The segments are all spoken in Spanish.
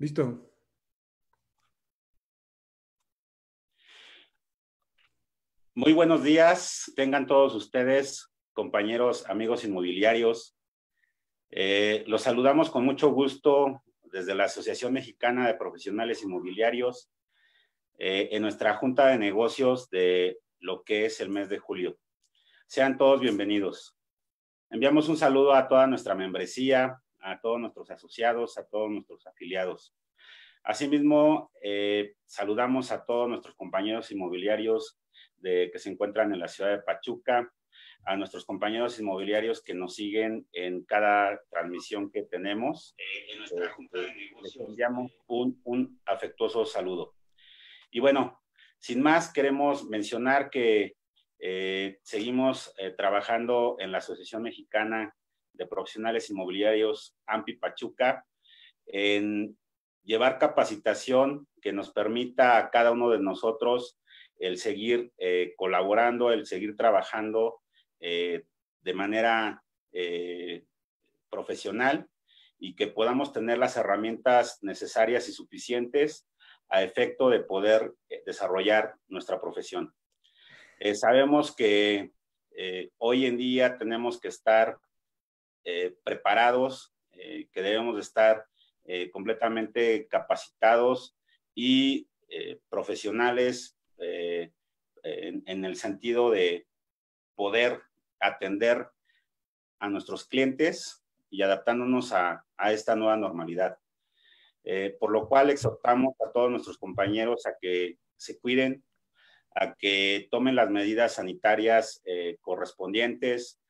Listo. Muy buenos días, tengan todos ustedes, compañeros, amigos inmobiliarios. Eh, los saludamos con mucho gusto desde la Asociación Mexicana de Profesionales Inmobiliarios eh, en nuestra Junta de Negocios de lo que es el mes de julio. Sean todos bienvenidos. Enviamos un saludo a toda nuestra membresía, a todos nuestros asociados, a todos nuestros afiliados. Asimismo, eh, saludamos a todos nuestros compañeros inmobiliarios que se encuentran en la ciudad de Pachuca, a nuestros compañeros inmobiliarios que nos siguen en cada transmisión que tenemos. en nuestra eh, junta de Les un, afectuoso saludo. Y bueno, sin más, queremos mencionar que eh, seguimos trabajando en la Asociación Mexicana de profesionales inmobiliarios AMPI Pachuca en llevar capacitación que nos permita a cada uno de nosotros el seguir eh, colaborando, el seguir trabajando eh, de manera eh, profesional y que podamos tener las herramientas necesarias y suficientes a efecto de poder desarrollar nuestra profesión. sabemos que hoy en día tenemos que estar eh, preparados, eh, que debemos estar eh, completamente capacitados y profesionales en, el sentido de poder atender a nuestros clientes y adaptándonos a esta nueva normalidad. por lo cual exhortamos a todos nuestros compañeros a que se cuiden, a que tomen las medidas sanitarias correspondientes,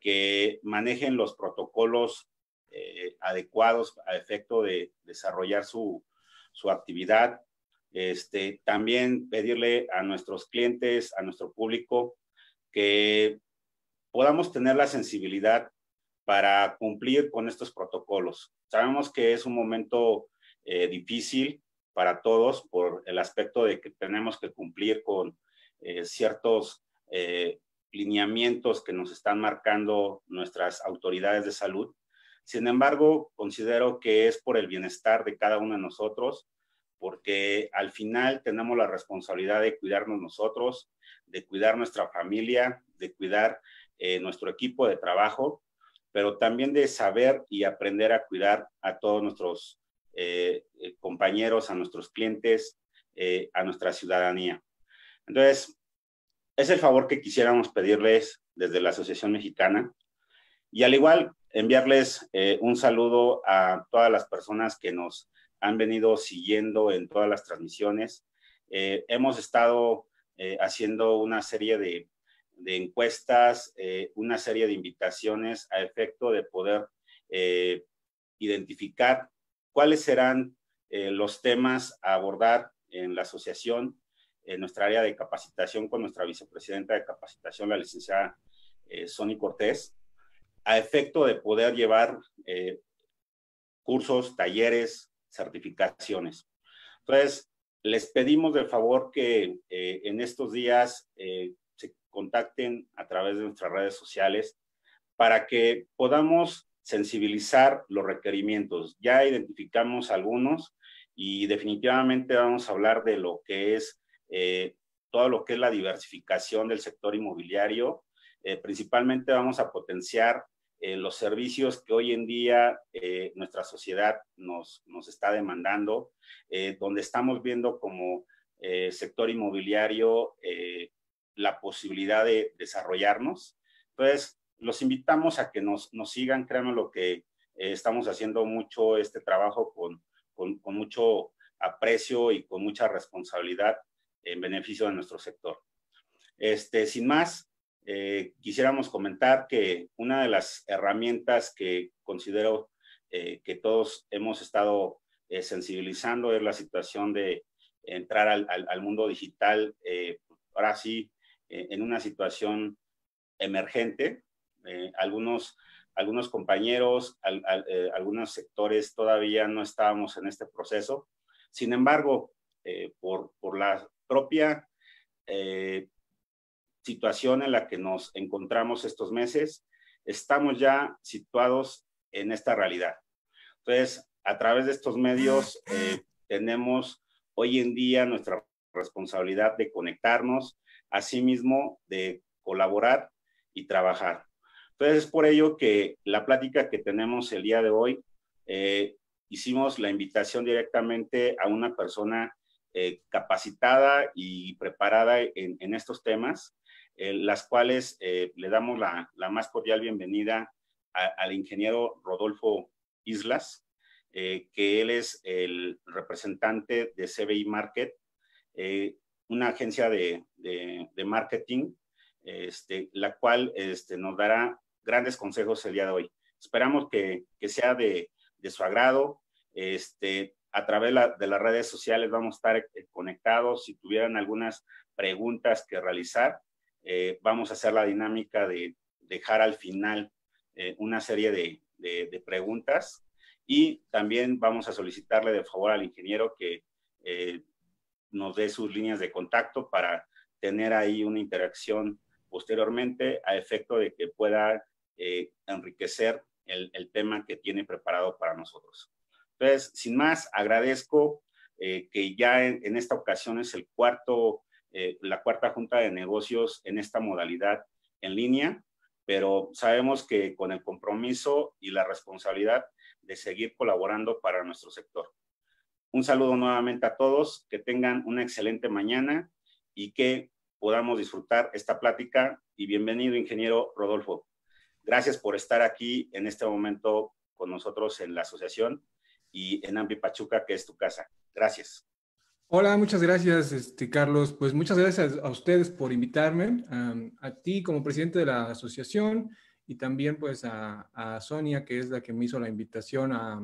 que manejen los protocolos eh, adecuados a efecto de desarrollar su, actividad. Este, también pedirle a nuestros clientes, a nuestro público, que podamos tener la sensibilidad para cumplir con estos protocolos. Sabemos que es un momento eh, difícil para todos por el aspecto de que tenemos que cumplir con eh, ciertos lineamientos que nos están marcando nuestras autoridades de salud. Sin embargo, considero que es por el bienestar de cada uno de nosotros, porque al final tenemos la responsabilidad de cuidarnos nosotros, de cuidar nuestra familia, de cuidar eh, nuestro equipo de trabajo, pero también de saber y aprender a cuidar a todos nuestros eh, eh, compañeros, a nuestros clientes, a nuestra ciudadanía. Entonces, es el favor que quisiéramos pedirles desde la Asociación Mexicana y al igual enviarles eh, un saludo a todas las personas que nos han venido siguiendo en todas las transmisiones. Eh, hemos estado eh, haciendo una serie de, de encuestas, una serie de invitaciones a efecto de poder identificar cuáles serán los temas a abordar en la asociación en nuestra área de capacitación con nuestra vicepresidenta de capacitación, la licenciada eh, Sony Cortés, a efecto de poder llevar eh, cursos, talleres, certificaciones. Entonces, les pedimos de favor que eh, en estos días eh, se contacten a través de nuestras redes sociales para que podamos sensibilizar los requerimientos. Ya identificamos algunos y definitivamente vamos a hablar de lo que es eh, todo lo que es la diversificación del sector inmobiliario. Eh, principalmente vamos a potenciar eh, los servicios que hoy en día nuestra sociedad nos, nos está demandando, donde estamos viendo como sector inmobiliario la posibilidad de desarrollarnos. Entonces, los invitamos a que nos, nos sigan, créanme lo que estamos haciendo mucho este trabajo con, con, con mucho aprecio y con mucha responsabilidad en beneficio de nuestro sector. Este, sin más, eh, quisiéramos comentar que una de las herramientas que considero eh, que todos hemos estado eh, sensibilizando es la situación de entrar al, mundo digital, ahora sí, en una situación emergente. algunos, algunos compañeros, algunos sectores todavía no estábamos en este proceso. Sin embargo, por, por, la, propia eh, situación en la que nos encontramos estos meses, estamos ya situados en esta realidad. Entonces, a través de estos medios eh, tenemos hoy en día nuestra responsabilidad de conectarnos, asimismo de colaborar y trabajar. Entonces, es por ello que la plática que tenemos el día de hoy, eh, hicimos la invitación directamente a una persona eh, capacitada y preparada en, estos temas, eh, las cuales eh, le damos la, más cordial bienvenida al ingeniero Rodolfo Islas, eh, que él es el representante de CBI Market, una agencia de, marketing, este, la cual este, nos dará grandes consejos el día de hoy. Esperamos que, sea de, su agrado. Este, a través de las redes sociales vamos a estar eh, conectados. Si tuvieran algunas preguntas que realizar, eh, vamos a hacer la dinámica de dejar al final eh, una serie de, preguntas y también vamos a solicitarle de favor al ingeniero que nos dé sus líneas de contacto para tener ahí una interacción posteriormente a efecto de que pueda enriquecer el tema que tiene preparado para nosotros. Entonces, sin más, agradezco eh, que ya en, esta ocasión es el cuarto, eh, la cuarta junta de negocios en esta modalidad en línea, pero sabemos que con el compromiso y la responsabilidad de seguir colaborando para nuestro sector. Un saludo nuevamente a todos, que tengan una excelente mañana y que podamos disfrutar esta plática. Y bienvenido, ingeniero Rodolfo. Gracias por estar aquí en este momento con nosotros en la asociación y en Ampi Pachuca, que es tu casa. Gracias. Hola, muchas gracias, este, Carlos. Pues muchas gracias a ustedes por invitarme, a ti como presidente de la asociación y también pues a, Sonia, que es la que me hizo la invitación a,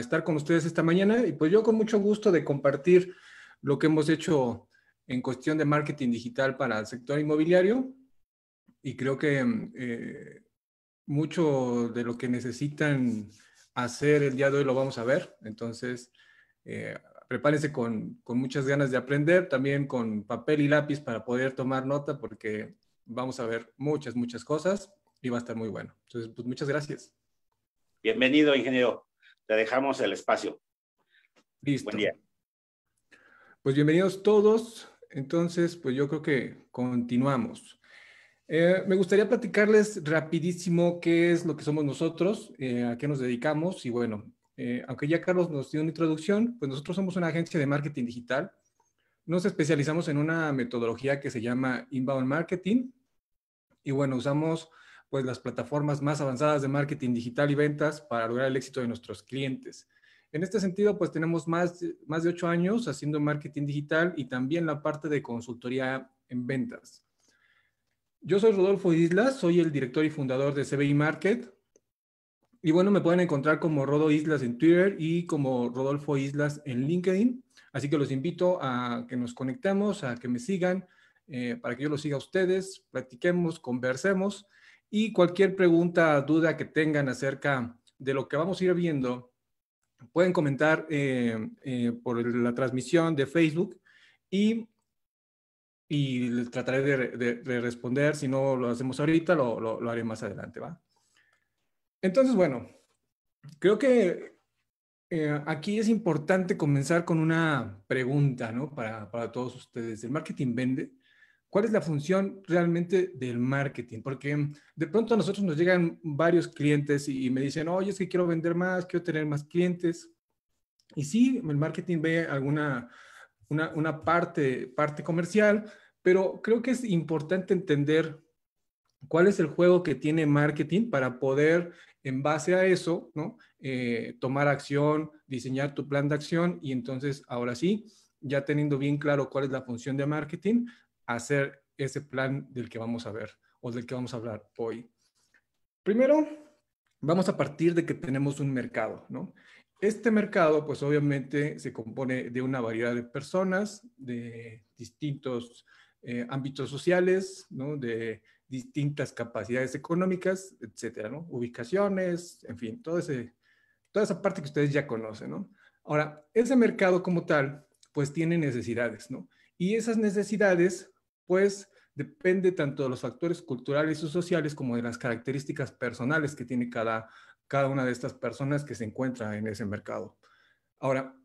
estar con ustedes esta mañana. Y pues yo con mucho gusto de compartir lo que hemos hecho en cuestión de marketing digital para el sector inmobiliario. Y creo que eh, mucho de lo que necesitan hacer el día de hoy lo vamos a ver. Entonces, eh, prepárense con, con, muchas ganas de aprender, también con papel y lápiz para poder tomar nota, porque vamos a ver muchas, muchas cosas y va a estar muy bueno. Entonces, pues muchas gracias. Bienvenido, ingeniero. Te dejamos el espacio. Listo. Buen día. Pues bienvenidos todos. Entonces, pues yo creo que continuamos. Eh, me gustaría platicarles rapidísimo qué es lo que somos nosotros, eh, a qué nos dedicamos y bueno, eh, aunque ya Carlos nos dio una introducción, pues nosotros somos una agencia de marketing digital. Nos especializamos en una metodología que se llama inbound marketing y bueno, usamos pues las plataformas más avanzadas de marketing digital y ventas para lograr el éxito de nuestros clientes. En este sentido, pues tenemos más, más de ocho años haciendo marketing digital y también la parte de consultoría en ventas. Yo soy Rodolfo Islas, soy el director y fundador de CBI Market. Y bueno, me pueden encontrar como Rodo Islas en Twitter y como Rodolfo Islas en LinkedIn. Así que los invito a que nos conectemos, a que me sigan, eh, para que yo los siga a ustedes, platiquemos, conversemos y cualquier pregunta, duda que tengan acerca de lo que vamos a ir viendo, pueden comentar eh, eh, por la transmisión de Facebook y y trataré de, responder. Si no lo hacemos ahorita, lo, lo, haré más adelante, ¿va? Entonces, bueno, creo que eh, aquí es importante comenzar con una pregunta, ¿no? Para, para, todos ustedes. ¿El marketing vende? ¿Cuál es la función realmente del marketing? Porque de pronto a nosotros nos llegan varios clientes y, y me dicen, oye, es que quiero vender más, quiero tener más clientes. Y sí, el marketing ve alguna una, parte, parte comercial, pero creo que es importante entender cuál es el juego que tiene marketing para poder, en base a eso, ¿no? Eh, tomar acción, diseñar tu plan de acción y entonces, ahora sí, ya teniendo bien claro cuál es la función de marketing, hacer ese plan del que vamos a ver o del que vamos a hablar hoy. Primero, vamos a partir de que tenemos un mercado, ¿no? Este mercado, pues obviamente se compone de una variedad de personas, de distintos eh, ámbitos sociales, de distintas capacidades económicas, etcétera, ubicaciones, en fin, toda esa parte que ustedes ya conocen. Ahora, ese mercado como tal, pues tiene necesidades, ¿no? Y esas necesidades, pues, depende tanto de los factores culturales y sociales como de las características personales que tiene cada cada una de estas personas que se encuentra en ese mercado. Ahora,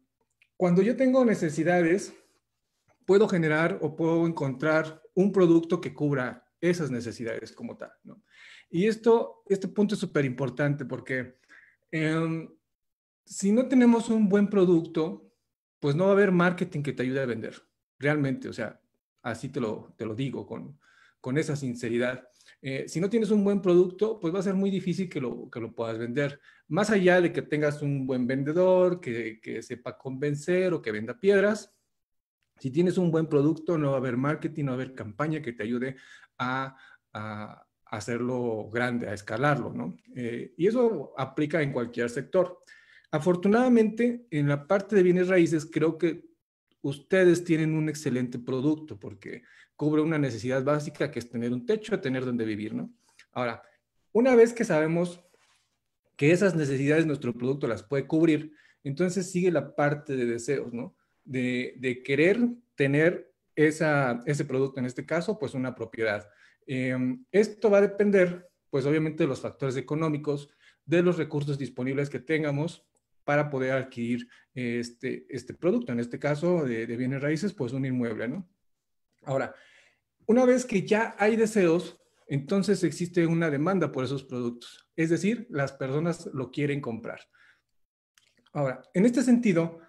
cuando yo tengo necesidades, puedo generar o puedo encontrar un producto que cubra esas necesidades como tal. Y esto, este punto es súper importante porque em, si no tenemos un buen producto, pues no va a haber marketing que te ayude a vender, realmente, o sea, así te lo, te lo digo con, con esa sinceridad. Eh, si no tienes un buen producto, pues va a ser muy difícil que lo, puedas vender. Más allá de que tengas un buen vendedor, que, sepa convencer o que venda piedras, si tienes un buen producto, no va a haber marketing, no va a haber campaña que te ayude a, hacerlo grande, a escalarlo, ¿no? Eh, y eso aplica en cualquier sector. Afortunadamente, en la parte de bienes raíces, creo que ustedes tienen un excelente producto porque cubre una necesidad básica que es tener un techo, tener donde vivir, ¿no? Ahora, una vez que sabemos que esas necesidades nuestro producto las puede cubrir, entonces sigue la parte de deseos, ¿no? De, querer tener esa, ese producto, en este caso, pues una propiedad. Em, esto va a depender, pues obviamente, de los factores económicos, de los recursos disponibles que tengamos para poder adquirir este, este producto, en este caso de, de bienes raíces, pues un inmueble, ¿no? Ahora, una vez que ya hay deseos, entonces existe una demanda por esos productos, es decir, las personas lo quieren comprar. Ahora, en este sentido,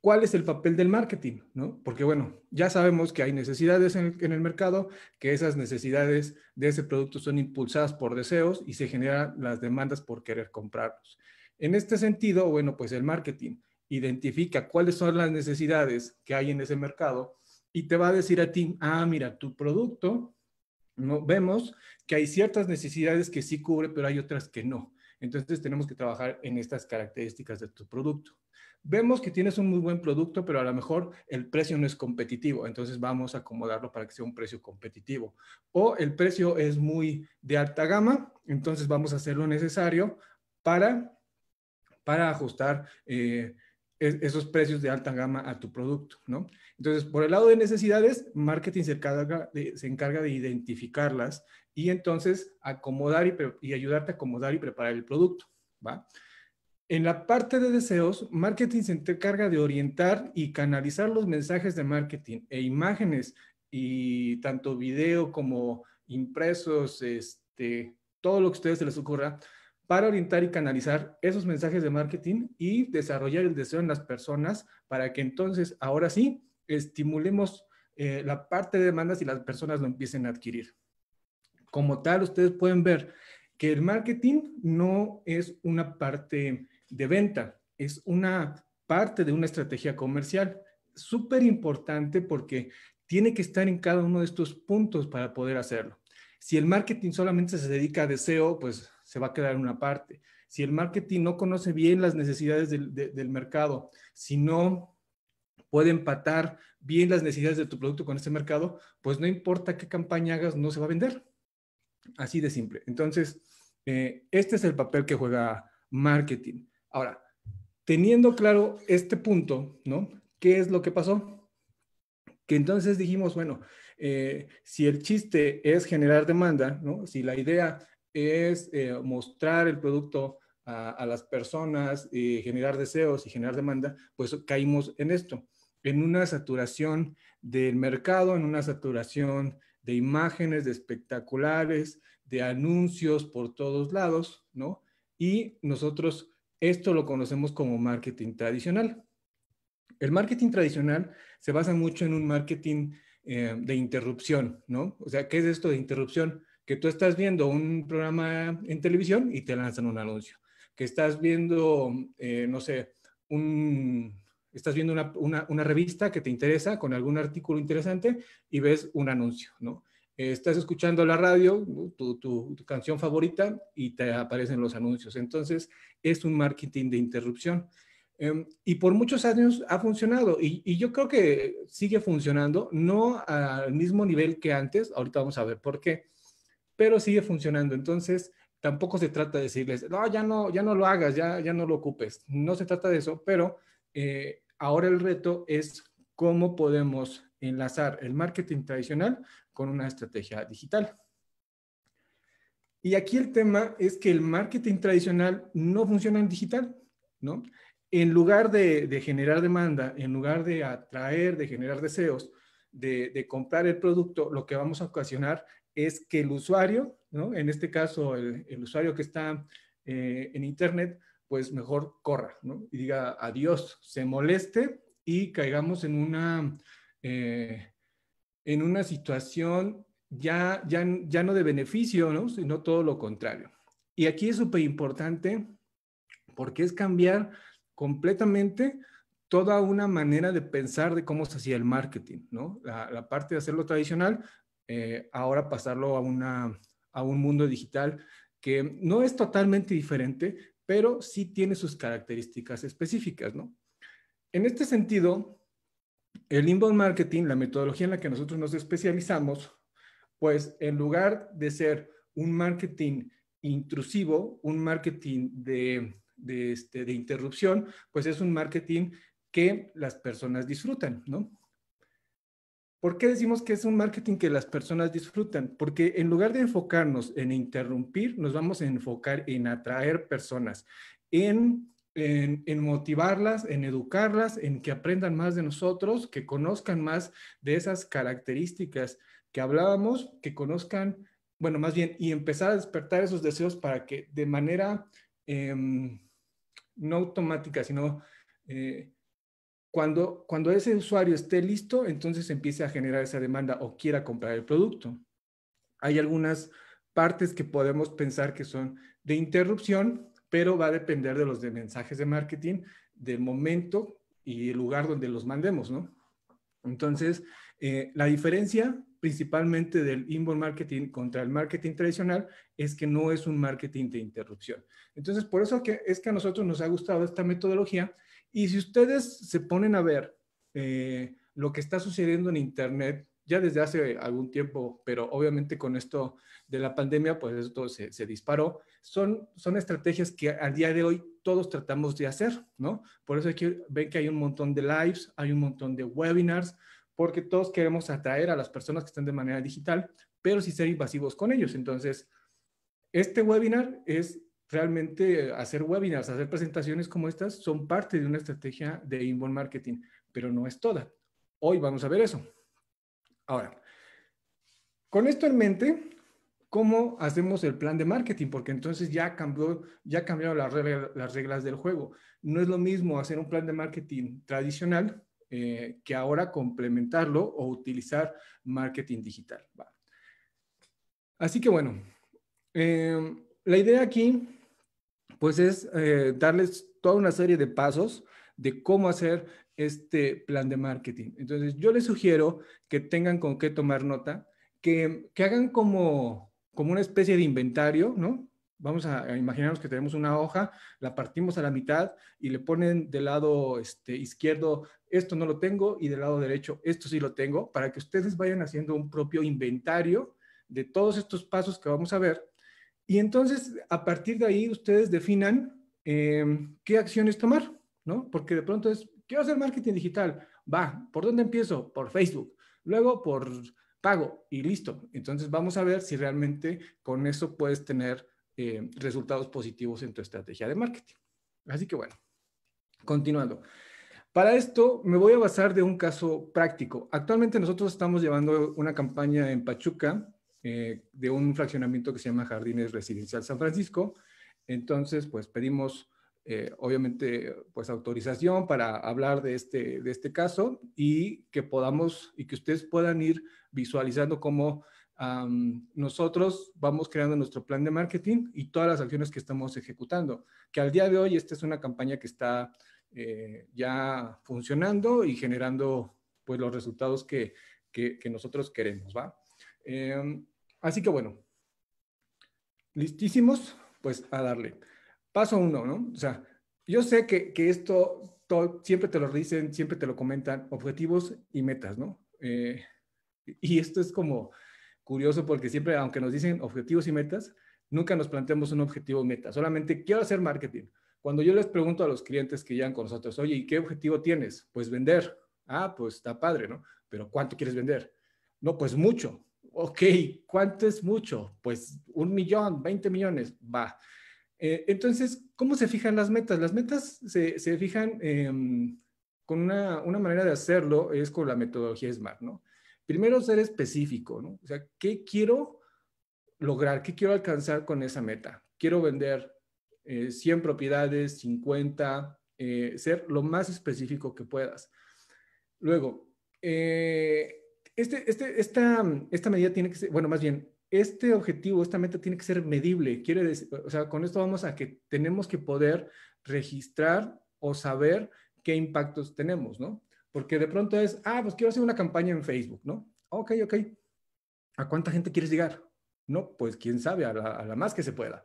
¿cuál es el papel del marketing? ¿No? Porque bueno, ya sabemos que hay necesidades en el, en el, mercado, que esas necesidades de ese producto son impulsadas por deseos y se generan las demandas por querer comprarlos. En este sentido, bueno, pues el marketing identifica cuáles son las necesidades que hay en ese mercado y te va a decir a ti, ah, mira, tu producto, no, vemos que hay ciertas necesidades que sí cubre, pero hay otras que no. Entonces tenemos que trabajar en estas características de tu producto. Vemos que tienes un muy buen producto, pero a lo mejor el precio no es competitivo, entonces vamos a acomodarlo para que sea un precio competitivo. O el precio es muy de alta gama, entonces vamos a hacer lo necesario para, para ajustar eh, esos precios de alta gama a tu producto, ¿no? Entonces, por el lado de necesidades, marketing se encarga de, identificarlas y entonces acomodar y, y ayudarte a acomodar y preparar el producto, ¿va? En la parte de deseos, marketing se encarga de orientar y canalizar los mensajes de marketing e imágenes y tanto video como impresos, este, todo lo que a ustedes se les ocurra, para orientar y canalizar esos mensajes de marketing y desarrollar el deseo en las personas para que entonces, ahora sí, estimulemos eh, la parte de demandas y las personas lo empiecen a adquirir. Como tal, ustedes pueden ver que el marketing no es una parte de venta, es una parte de una estrategia comercial. Súper importante porque tiene que estar en cada uno de estos puntos para poder hacerlo. Si el marketing solamente se dedica a deseo, pues se va a quedar en una parte. Si el marketing no conoce bien las necesidades del, mercado, si no puede empatar bien las necesidades de tu producto con este mercado, pues no importa qué campaña hagas, no se va a vender. Así de simple. Entonces, eh, este es el papel que juega marketing. Ahora, teniendo claro este punto, ¿no? ¿Qué es lo que pasó? Que entonces dijimos, bueno, eh, si el chiste es generar demanda, ¿no? Si la idea es eh, mostrar el producto a, las personas y generar deseos y generar demanda, pues caímos en esto, en una saturación del mercado, en una saturación de imágenes, de espectaculares, de anuncios por todos lados, ¿no? Y nosotros esto lo conocemos como marketing tradicional. El marketing tradicional se basa mucho en un marketing eh, de interrupción, ¿no? O sea, ¿qué es esto de interrupción? que tú estás viendo un programa en televisión y te lanzan un anuncio, que estás viendo, eh, no sé, un, estás viendo una, una, revista que te interesa con algún artículo interesante y ves un anuncio, ¿no? estás escuchando la radio, tu, tu, canción favorita y te aparecen los anuncios. Entonces, es un marketing de interrupción. Em, y por muchos años ha funcionado y, y, yo creo que sigue funcionando, no al mismo nivel que antes, ahorita vamos a ver por qué, pero sigue funcionando. Entonces, tampoco se trata de decirles, no, ya no, ya no lo hagas, ya, ya no lo ocupes. No se trata de eso, pero eh, ahora el reto es cómo podemos enlazar el marketing tradicional con una estrategia digital. Y aquí el tema es que el marketing tradicional no funciona en digital, ¿no? En lugar de, generar demanda, en lugar de atraer, de generar deseos, de, de comprar el producto, lo que vamos a ocasionar es que el usuario, ¿no? en este caso el, el usuario que está eh, en Internet, pues mejor corra ¿no? y diga adiós, se moleste y caigamos en una, eh, en una situación ya, ya, ya no de beneficio, ¿no? sino todo lo contrario. Y aquí es súper importante porque es cambiar completamente toda una manera de pensar de cómo se hacía el marketing, ¿no? La, la, parte de hacerlo tradicional eh, ahora pasarlo a, un mundo digital que no es totalmente diferente, pero sí tiene sus características específicas, ¿no? En este sentido, el inbound marketing, la metodología en la que nosotros nos especializamos, pues en lugar de ser un marketing intrusivo, un marketing de, de este, interrupción, pues es un marketing que las personas disfrutan, ¿no? ¿Por qué decimos que es un marketing que las personas disfrutan? Porque en lugar de enfocarnos en interrumpir, nos vamos a enfocar en atraer personas, en, motivarlas, en educarlas, en que aprendan más de nosotros, que conozcan más de esas características que hablábamos, que conozcan, bueno, más bien, y empezar a despertar esos deseos para que de manera em, no automática, sino... Eh, cuando, cuando ese usuario esté listo, entonces empiece a generar esa demanda o quiera comprar el producto. Hay algunas partes que podemos pensar que son de interrupción, pero va a depender de los mensajes de marketing, del momento y el lugar donde los mandemos, ¿no? Entonces, eh, la diferencia principalmente del inbound marketing contra el marketing tradicional es que no es un marketing de interrupción. Entonces, por eso es que a nosotros nos ha gustado esta metodología, y si ustedes se ponen a ver eh, lo que está sucediendo en Internet, ya desde hace algún tiempo, pero obviamente con esto de la pandemia, pues esto se, se disparó, son, son estrategias que al día de hoy todos tratamos de hacer, ¿no? Por eso que ven que hay un montón de lives, hay un montón de webinars, porque todos queremos atraer a las personas que están de manera digital, pero sin ser invasivos con ellos. Entonces, este webinar es realmente hacer webinars, hacer presentaciones como estas son parte de una estrategia de inbound marketing, pero no es toda. Hoy vamos a ver eso. Ahora, con esto en mente, ¿cómo hacemos el plan de marketing? Porque entonces ya cambió, ya cambiaron las reglas, del juego. No es lo mismo hacer un plan de marketing tradicional eh, que ahora complementarlo o utilizar marketing digital. Así que bueno, eh, la idea aquí pues es eh, darles toda una serie de pasos de cómo hacer este plan de marketing. Entonces, yo les sugiero que tengan con qué tomar nota, que, hagan como, como una especie de inventario, ¿no? Vamos a, imaginarnos que tenemos una hoja, la partimos a la mitad y le ponen del lado este, izquierdo, esto no lo tengo, y del lado derecho, esto sí lo tengo, para que ustedes vayan haciendo un propio inventario de todos estos pasos que vamos a ver y entonces, a partir de ahí, ustedes definan eh, qué acciones tomar, ¿no? Porque de pronto es, quiero hacer marketing digital, va, ¿por dónde empiezo? Por Facebook, luego por pago y listo. Entonces, vamos a ver si realmente con eso puedes tener eh, resultados positivos en tu estrategia de marketing. Así que bueno, continuando. Para esto me voy a basar de un caso práctico. Actualmente nosotros estamos llevando una campaña en Pachuca eh, de un fraccionamiento que se llama Jardines Residencial San Francisco. Entonces, pues pedimos, eh, obviamente, pues autorización para hablar de este, de este caso y que podamos y que ustedes puedan ir visualizando cómo nosotros vamos creando nuestro plan de marketing y todas las acciones que estamos ejecutando. Que al día de hoy esta es una campaña que está eh, ya funcionando y generando pues los resultados que, que, nosotros queremos, ¿va? Em, Así que bueno, listísimos, pues a darle. Paso uno, ¿no? O sea, yo sé que, esto siempre te lo dicen, siempre te lo comentan, objetivos y metas, ¿no? Eh, y esto es como curioso porque siempre, aunque nos dicen objetivos y metas, nunca nos planteamos un objetivo o meta, solamente quiero hacer marketing. Cuando yo les pregunto a los clientes que llegan con nosotros, oye, ¿y qué objetivo tienes? Pues vender. Ah, pues está padre, ¿no? Pero ¿cuánto quieres vender? No, pues mucho ok, ¿cuánto es mucho? Pues un millón, 20 millones, va. Eh, entonces, ¿cómo se fijan las metas? Las metas se, fijan em, con una, manera de hacerlo, es con la metodología SMART, ¿no? Primero ser específico, ¿no? O sea, ¿qué quiero lograr? ¿Qué quiero alcanzar con esa meta? Quiero vender 100 eh, propiedades, 50, eh, ser lo más específico que puedas. Luego, eh, este, este, esta, medida tiene que ser, bueno, más bien, este objetivo, esta meta tiene que ser medible. Quiere decir, o sea, con esto vamos a que tenemos que poder registrar o saber qué impactos tenemos, ¿no? Porque de pronto es, ah, pues quiero hacer una campaña en Facebook, ¿no? Ok, ok. ¿A cuánta gente quieres llegar? No, pues quién sabe, a la más que se pueda.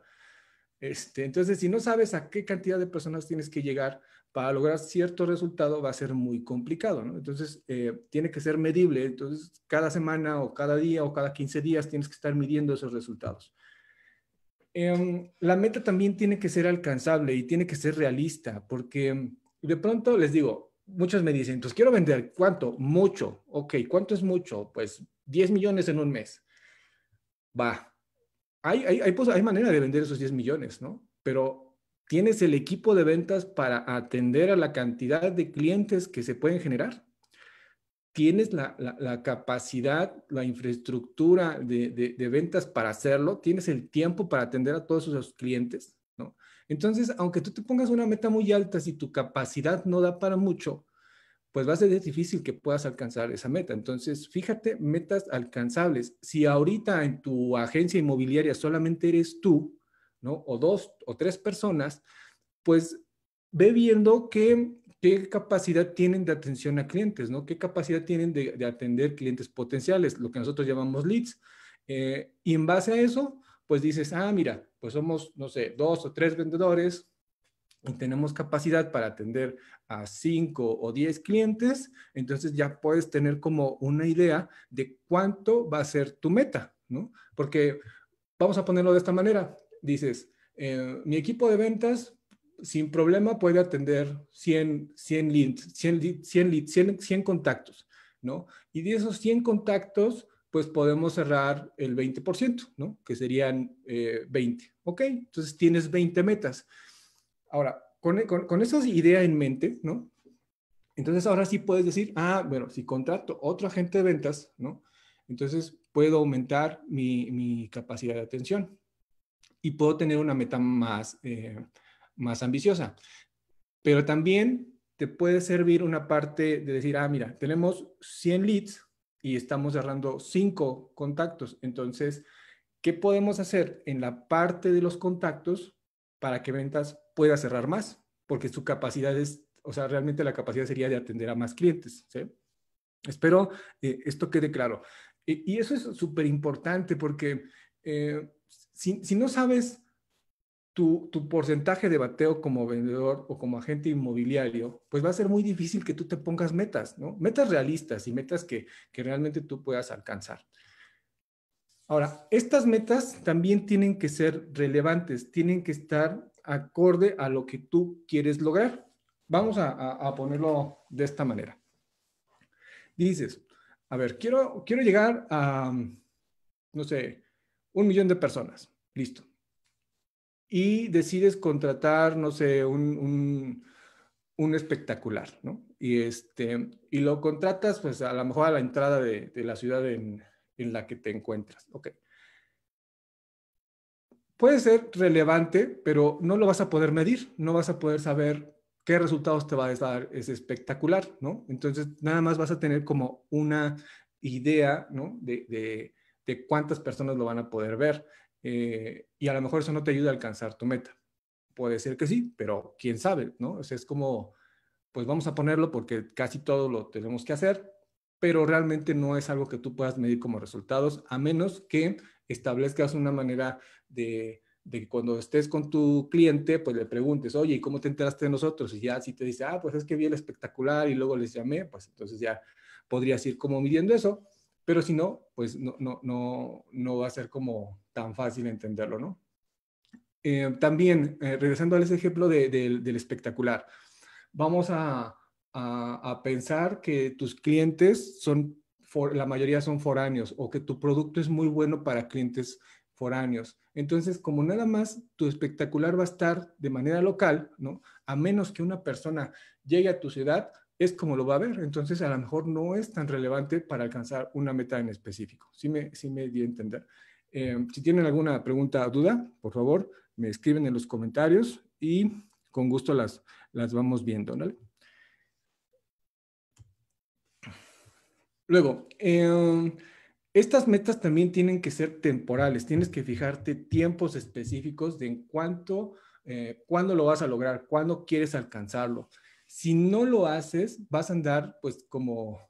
Este, entonces, si no sabes a qué cantidad de personas tienes que llegar para lograr cierto resultado, va a ser muy complicado, ¿no? Entonces, eh, tiene que ser medible. Entonces, cada semana o cada día o cada 15 días tienes que estar midiendo esos resultados. Em, la meta también tiene que ser alcanzable y tiene que ser realista, porque de pronto les digo, muchos me dicen, entonces pues, quiero vender, ¿cuánto? Mucho. Ok, ¿cuánto es mucho? Pues 10 millones en un mes. Va, hay, manera de vender esos 10 millones, ¿no? Pero tienes el equipo de ventas para atender a la cantidad de clientes que se pueden generar. Tienes la, capacidad, la infraestructura de, de, ventas para hacerlo. Tienes el tiempo para atender a todos esos clientes, ¿no? Entonces, aunque tú te pongas una meta muy alta, si tu capacidad no da para mucho, pues va a ser difícil que puedas alcanzar esa meta. Entonces, fíjate, metas alcanzables. Si ahorita en tu agencia inmobiliaria solamente eres tú, ¿no? O dos o tres personas, pues ve viendo qué, qué capacidad tienen de atención a clientes, ¿no? Qué capacidad tienen de, atender clientes potenciales, lo que nosotros llamamos leads. Eh, y en base a eso, pues dices, ah, mira, pues somos, no sé, dos o tres vendedores, y tenemos capacidad para atender a 5 o 10 clientes, entonces ya puedes tener como una idea de cuánto va a ser tu meta, ¿no? Porque vamos a ponerlo de esta manera. Dices, eh, mi equipo de ventas sin problema puede atender 100, 100 leads, 100, 100, 100, contactos, ¿no? Y de esos 100 contactos, pues podemos cerrar el 20%, ¿no? Que serían 20, eh, ¿ok? Entonces tienes 20 metas. Ahora, e, con, con, esa idea en mente, ¿no? Entonces ahora sí puedes decir, ah, bueno, si contrato otro agente de ventas, ¿no? Entonces puedo aumentar mi, capacidad de atención y puedo tener una meta más, eh, más ambiciosa. Pero también te puede servir una parte de decir, ah, mira, tenemos 100 leads y estamos cerrando 5 contactos. Entonces, ¿qué podemos hacer en la parte de los contactos para que ventas pueda cerrar más, porque su capacidad es, o sea, realmente la capacidad sería de atender a más clientes. ¿sí? Espero eh, esto quede claro. y eso es súper importante porque eh, si, no sabes tu, porcentaje de bateo como vendedor o como agente inmobiliario, pues va a ser muy difícil que tú te pongas metas, ¿no? Metas realistas y metas que, que realmente tú puedas alcanzar. Ahora, estas metas también tienen que ser relevantes, tienen que estar acorde a lo que tú quieres lograr. Vamos a, ponerlo de esta manera. Dices, a ver, quiero, quiero llegar a, no sé, un millón de personas. Listo. Y decides contratar, no sé, un, un, espectacular, ¿no? Y, este, y lo contratas, pues a lo mejor a la entrada de, la ciudad en, en la que te encuentras. Ok puede ser relevante, pero no lo vas a poder medir, no vas a poder saber qué resultados te va a dar es espectacular, ¿no? Entonces, nada más vas a tener como una idea, ¿no? De, de, de cuántas personas lo van a poder ver. Eh, y a lo mejor eso no te ayuda a alcanzar tu meta. Puede ser que sí, pero quién sabe, ¿no? O sea, es como, pues vamos a ponerlo porque casi todo lo tenemos que hacer, pero realmente no es algo que tú puedas medir como resultados, a menos que establezcas una manera de, de cuando estés con tu cliente, pues le preguntes, oye, ¿y cómo te enteraste de nosotros? Y ya si te dice, ah, pues es que vi el espectacular y luego les llamé, pues entonces ya podrías ir como midiendo eso, pero si no, pues no, no, no, no va a ser como tan fácil entenderlo, ¿no? Eh, también, eh, regresando a ese ejemplo del espectacular, vamos a, pensar que tus clientes son, la mayoría son foráneos o que tu producto es muy bueno para clientes años Entonces, como nada más tu espectacular va a estar de manera local, ¿no? A menos que una persona llegue a tu ciudad, es como lo va a ver. Entonces, a lo mejor no es tan relevante para alcanzar una meta en específico. Sí me, sí me di a entender. Em, si tienen alguna pregunta o duda, por favor, me escriben en los comentarios y con gusto las, las vamos viendo, Luego, eh, estas metas también tienen que ser temporales, tienes que fijarte tiempos específicos de en cuánto, eh, cuándo lo vas a lograr, cuándo quieres alcanzarlo. Si no lo haces, vas a andar pues como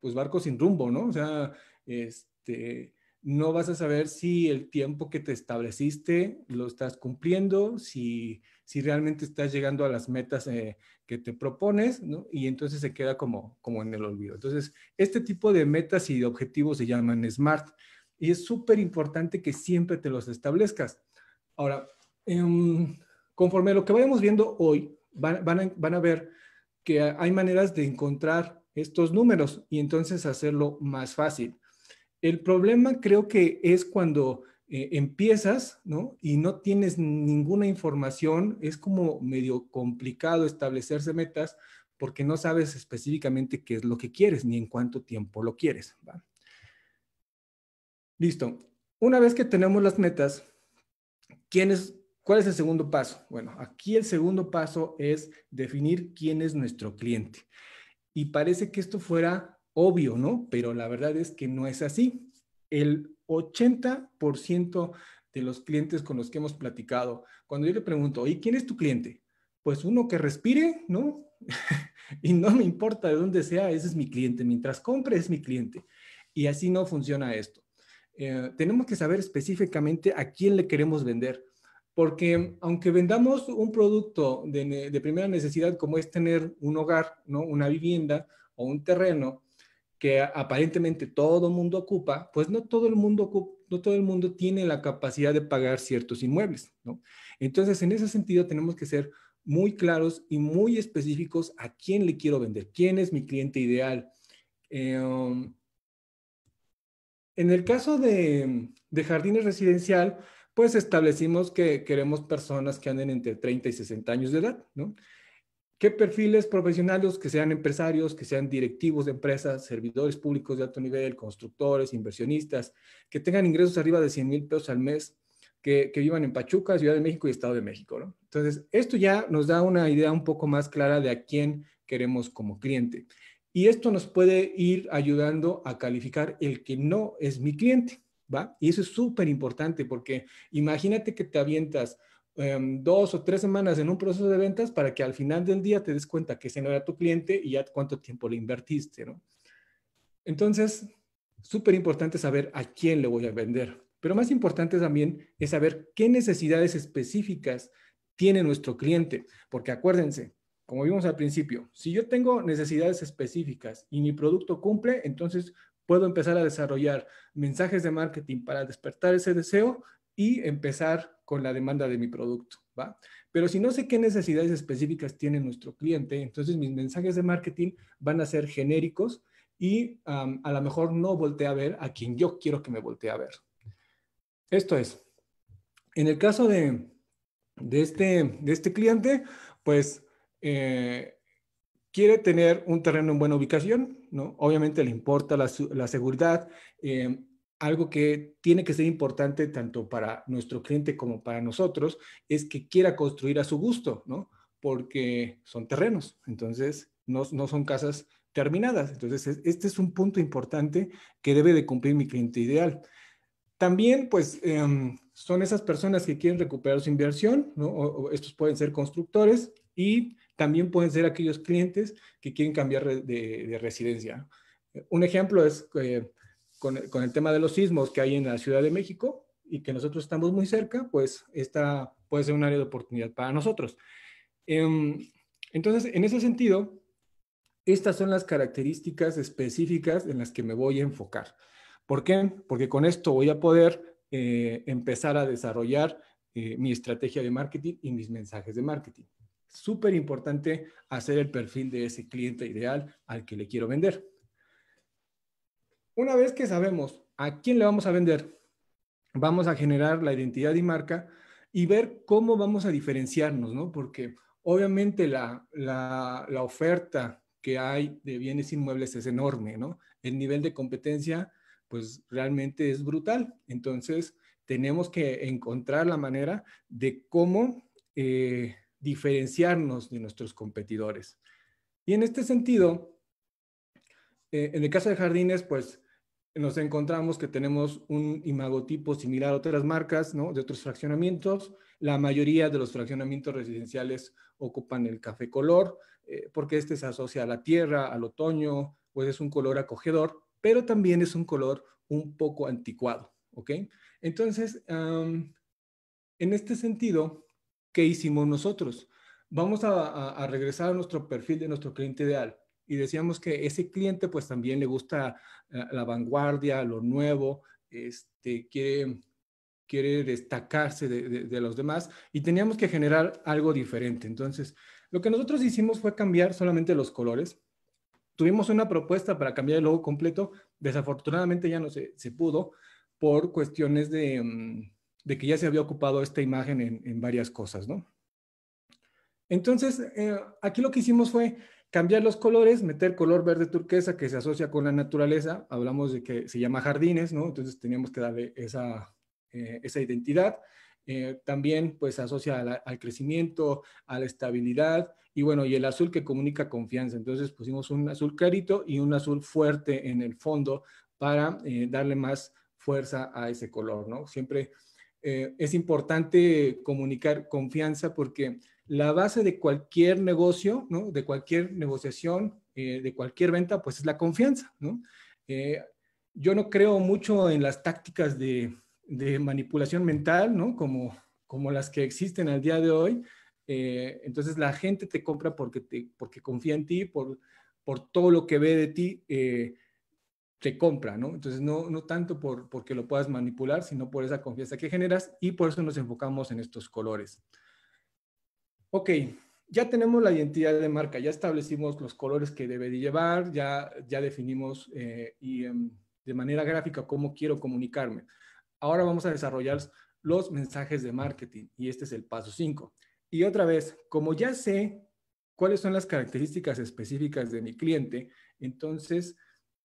pues barco sin rumbo, ¿no? O sea, este, no vas a saber si el tiempo que te estableciste lo estás cumpliendo, si si realmente estás llegando a las metas eh, que te propones, Y entonces se queda como, como en el olvido. Entonces, este tipo de metas y de objetivos se llaman SMART y es súper importante que siempre te los establezcas. Ahora, em, conforme a lo que vayamos viendo hoy, van, van a ver que hay maneras de encontrar estos números y entonces hacerlo más fácil. El problema creo que es cuando eh, empiezas, Y no tienes ninguna información, es como medio complicado establecerse metas porque no sabes específicamente qué es lo que quieres ni en cuánto tiempo lo quieres. Listo. Una vez que tenemos las metas, ¿quién es, ¿cuál es el segundo paso? Bueno, aquí el segundo paso es definir quién es nuestro cliente. Y parece que esto fuera obvio, ¿no? Pero la verdad es que no es así el 80% de los clientes con los que hemos platicado, cuando yo le pregunto, ¿y quién es tu cliente? Pues uno que respire, ¿no? y no me importa de dónde sea, ese es mi cliente. Mientras compre, es mi cliente. Y así no funciona esto. Eh, tenemos que saber específicamente a quién le queremos vender. Porque aunque vendamos un producto de, de primera necesidad como es tener un hogar, ¿no? una vivienda o un terreno, que aparentemente todo el mundo ocupa, pues no todo el mundo no todo el mundo tiene la capacidad de pagar ciertos inmuebles, ¿no? Entonces, en ese sentido, tenemos que ser muy claros y muy específicos a quién le quiero vender, quién es mi cliente ideal. Em, en el caso de, de jardines residencial, pues establecimos que queremos personas que anden entre 30 y 60 años de edad, ¿no? ¿Qué perfiles profesionales que sean empresarios, que sean directivos de empresas, servidores públicos de alto nivel, constructores, inversionistas, que tengan ingresos arriba de 100 mil pesos al mes, que, vivan en Pachuca, Ciudad de México y Estado de México? Entonces, esto ya nos da una idea un poco más clara de a quién queremos como cliente. Y esto nos puede ir ayudando a calificar el que no es mi cliente, ¿va? Y eso es súper importante porque imagínate que te avientas Em, dos o tres semanas en un proceso de ventas para que al final del día te des cuenta que ese no era tu cliente y ya cuánto tiempo le invertiste, ¿no? Entonces, súper importante saber a quién le voy a vender, pero más importante también es saber qué necesidades específicas tiene nuestro cliente, porque acuérdense, como vimos al principio, si yo tengo necesidades específicas y mi producto cumple, entonces puedo empezar a desarrollar mensajes de marketing para despertar ese deseo y empezar con la demanda de mi producto, ¿va? Pero si no sé qué necesidades específicas tiene nuestro cliente, entonces mis mensajes de marketing van a ser genéricos y a lo mejor no voltea a ver a quien yo quiero que me voltee a ver. Esto es, en el caso de, de, este, de este cliente, pues eh, quiere tener un terreno en buena ubicación, ¿no? Obviamente le importa la, la seguridad, eh, algo que tiene que ser importante tanto para nuestro cliente como para nosotros es que quiera construir a su gusto, ¿no? Porque son terrenos, entonces no, son casas terminadas. Entonces, este es un punto importante que debe de cumplir mi cliente ideal. También, pues, em, son esas personas que quieren recuperar su inversión, ¿no? estos pueden ser constructores y también pueden ser aquellos clientes que quieren cambiar de, residencia. Un ejemplo es con, el tema de los sismos que hay en la Ciudad de México y que nosotros estamos muy cerca, pues esta puede ser un área de oportunidad para nosotros. Em, entonces, en ese sentido, estas son las características específicas en las que me voy a enfocar. ¿Por qué? Porque con esto voy a poder eh, empezar a desarrollar eh, mi estrategia de marketing y mis mensajes de marketing. Súper importante hacer el perfil de ese cliente ideal al que le quiero vender. Una vez que sabemos a quién le vamos a vender, vamos a generar la identidad y marca y ver cómo vamos a diferenciarnos, ¿no? Porque obviamente la, oferta que hay de bienes inmuebles es enorme, ¿no? El nivel de competencia, pues realmente es brutal. Entonces, tenemos que encontrar la manera de cómo eh, diferenciarnos de nuestros competidores. Y en este sentido, eh, en el caso de jardines, pues nos encontramos que tenemos un imagotipo similar a otras marcas, ¿no? De otros fraccionamientos. La mayoría de los fraccionamientos residenciales ocupan el café color, eh, porque este se asocia a la tierra, al otoño, pues es un color acogedor, pero también es un color un poco anticuado, ¿ok? Entonces, en este sentido, ¿qué hicimos nosotros? Vamos a regresar a nuestro perfil de nuestro cliente ideal y decíamos que ese cliente pues también le gusta eh, la, vanguardia, lo nuevo, este, quiere, quiere destacarse de, los demás y teníamos que generar algo diferente. Entonces, lo que nosotros hicimos fue cambiar solamente los colores. Tuvimos una propuesta para cambiar el logo completo, desafortunadamente ya no se, pudo por cuestiones mm, de, que ya se había ocupado esta imagen en, varias cosas, Entonces, eh, aquí lo que hicimos fue cambiar los colores, meter color verde turquesa que se asocia con la naturaleza, hablamos de que se llama jardines, ¿no? Entonces teníamos que darle esa, eh, esa identidad. Eh, también pues se asocia al crecimiento, a la estabilidad y bueno, y el azul que comunica confianza. Entonces pusimos un azul clarito y un azul fuerte en el fondo para eh, darle más fuerza a ese color, ¿no? Siempre es importante comunicar confianza porque la base de cualquier negocio, de cualquier negociación, eh, de cualquier venta, pues es la confianza. Eh, yo no creo mucho en las tácticas de, manipulación mental, como, las que existen al día de hoy. Eh, entonces la gente te compra porque, confía en ti, por, todo lo que ve de ti, te compra, ¿no? Entonces no, tanto porque lo puedas manipular, sino por esa confianza que generas y por eso nos enfocamos en estos colores ok, ya tenemos la identidad de marca, ya establecimos los colores que debe de llevar, ya, ya definimos eh, y, em, de manera gráfica cómo quiero comunicarme. Ahora vamos a desarrollar los mensajes de marketing y este es el paso 5. Y otra vez, como ya sé cuáles son las características específicas de mi cliente, entonces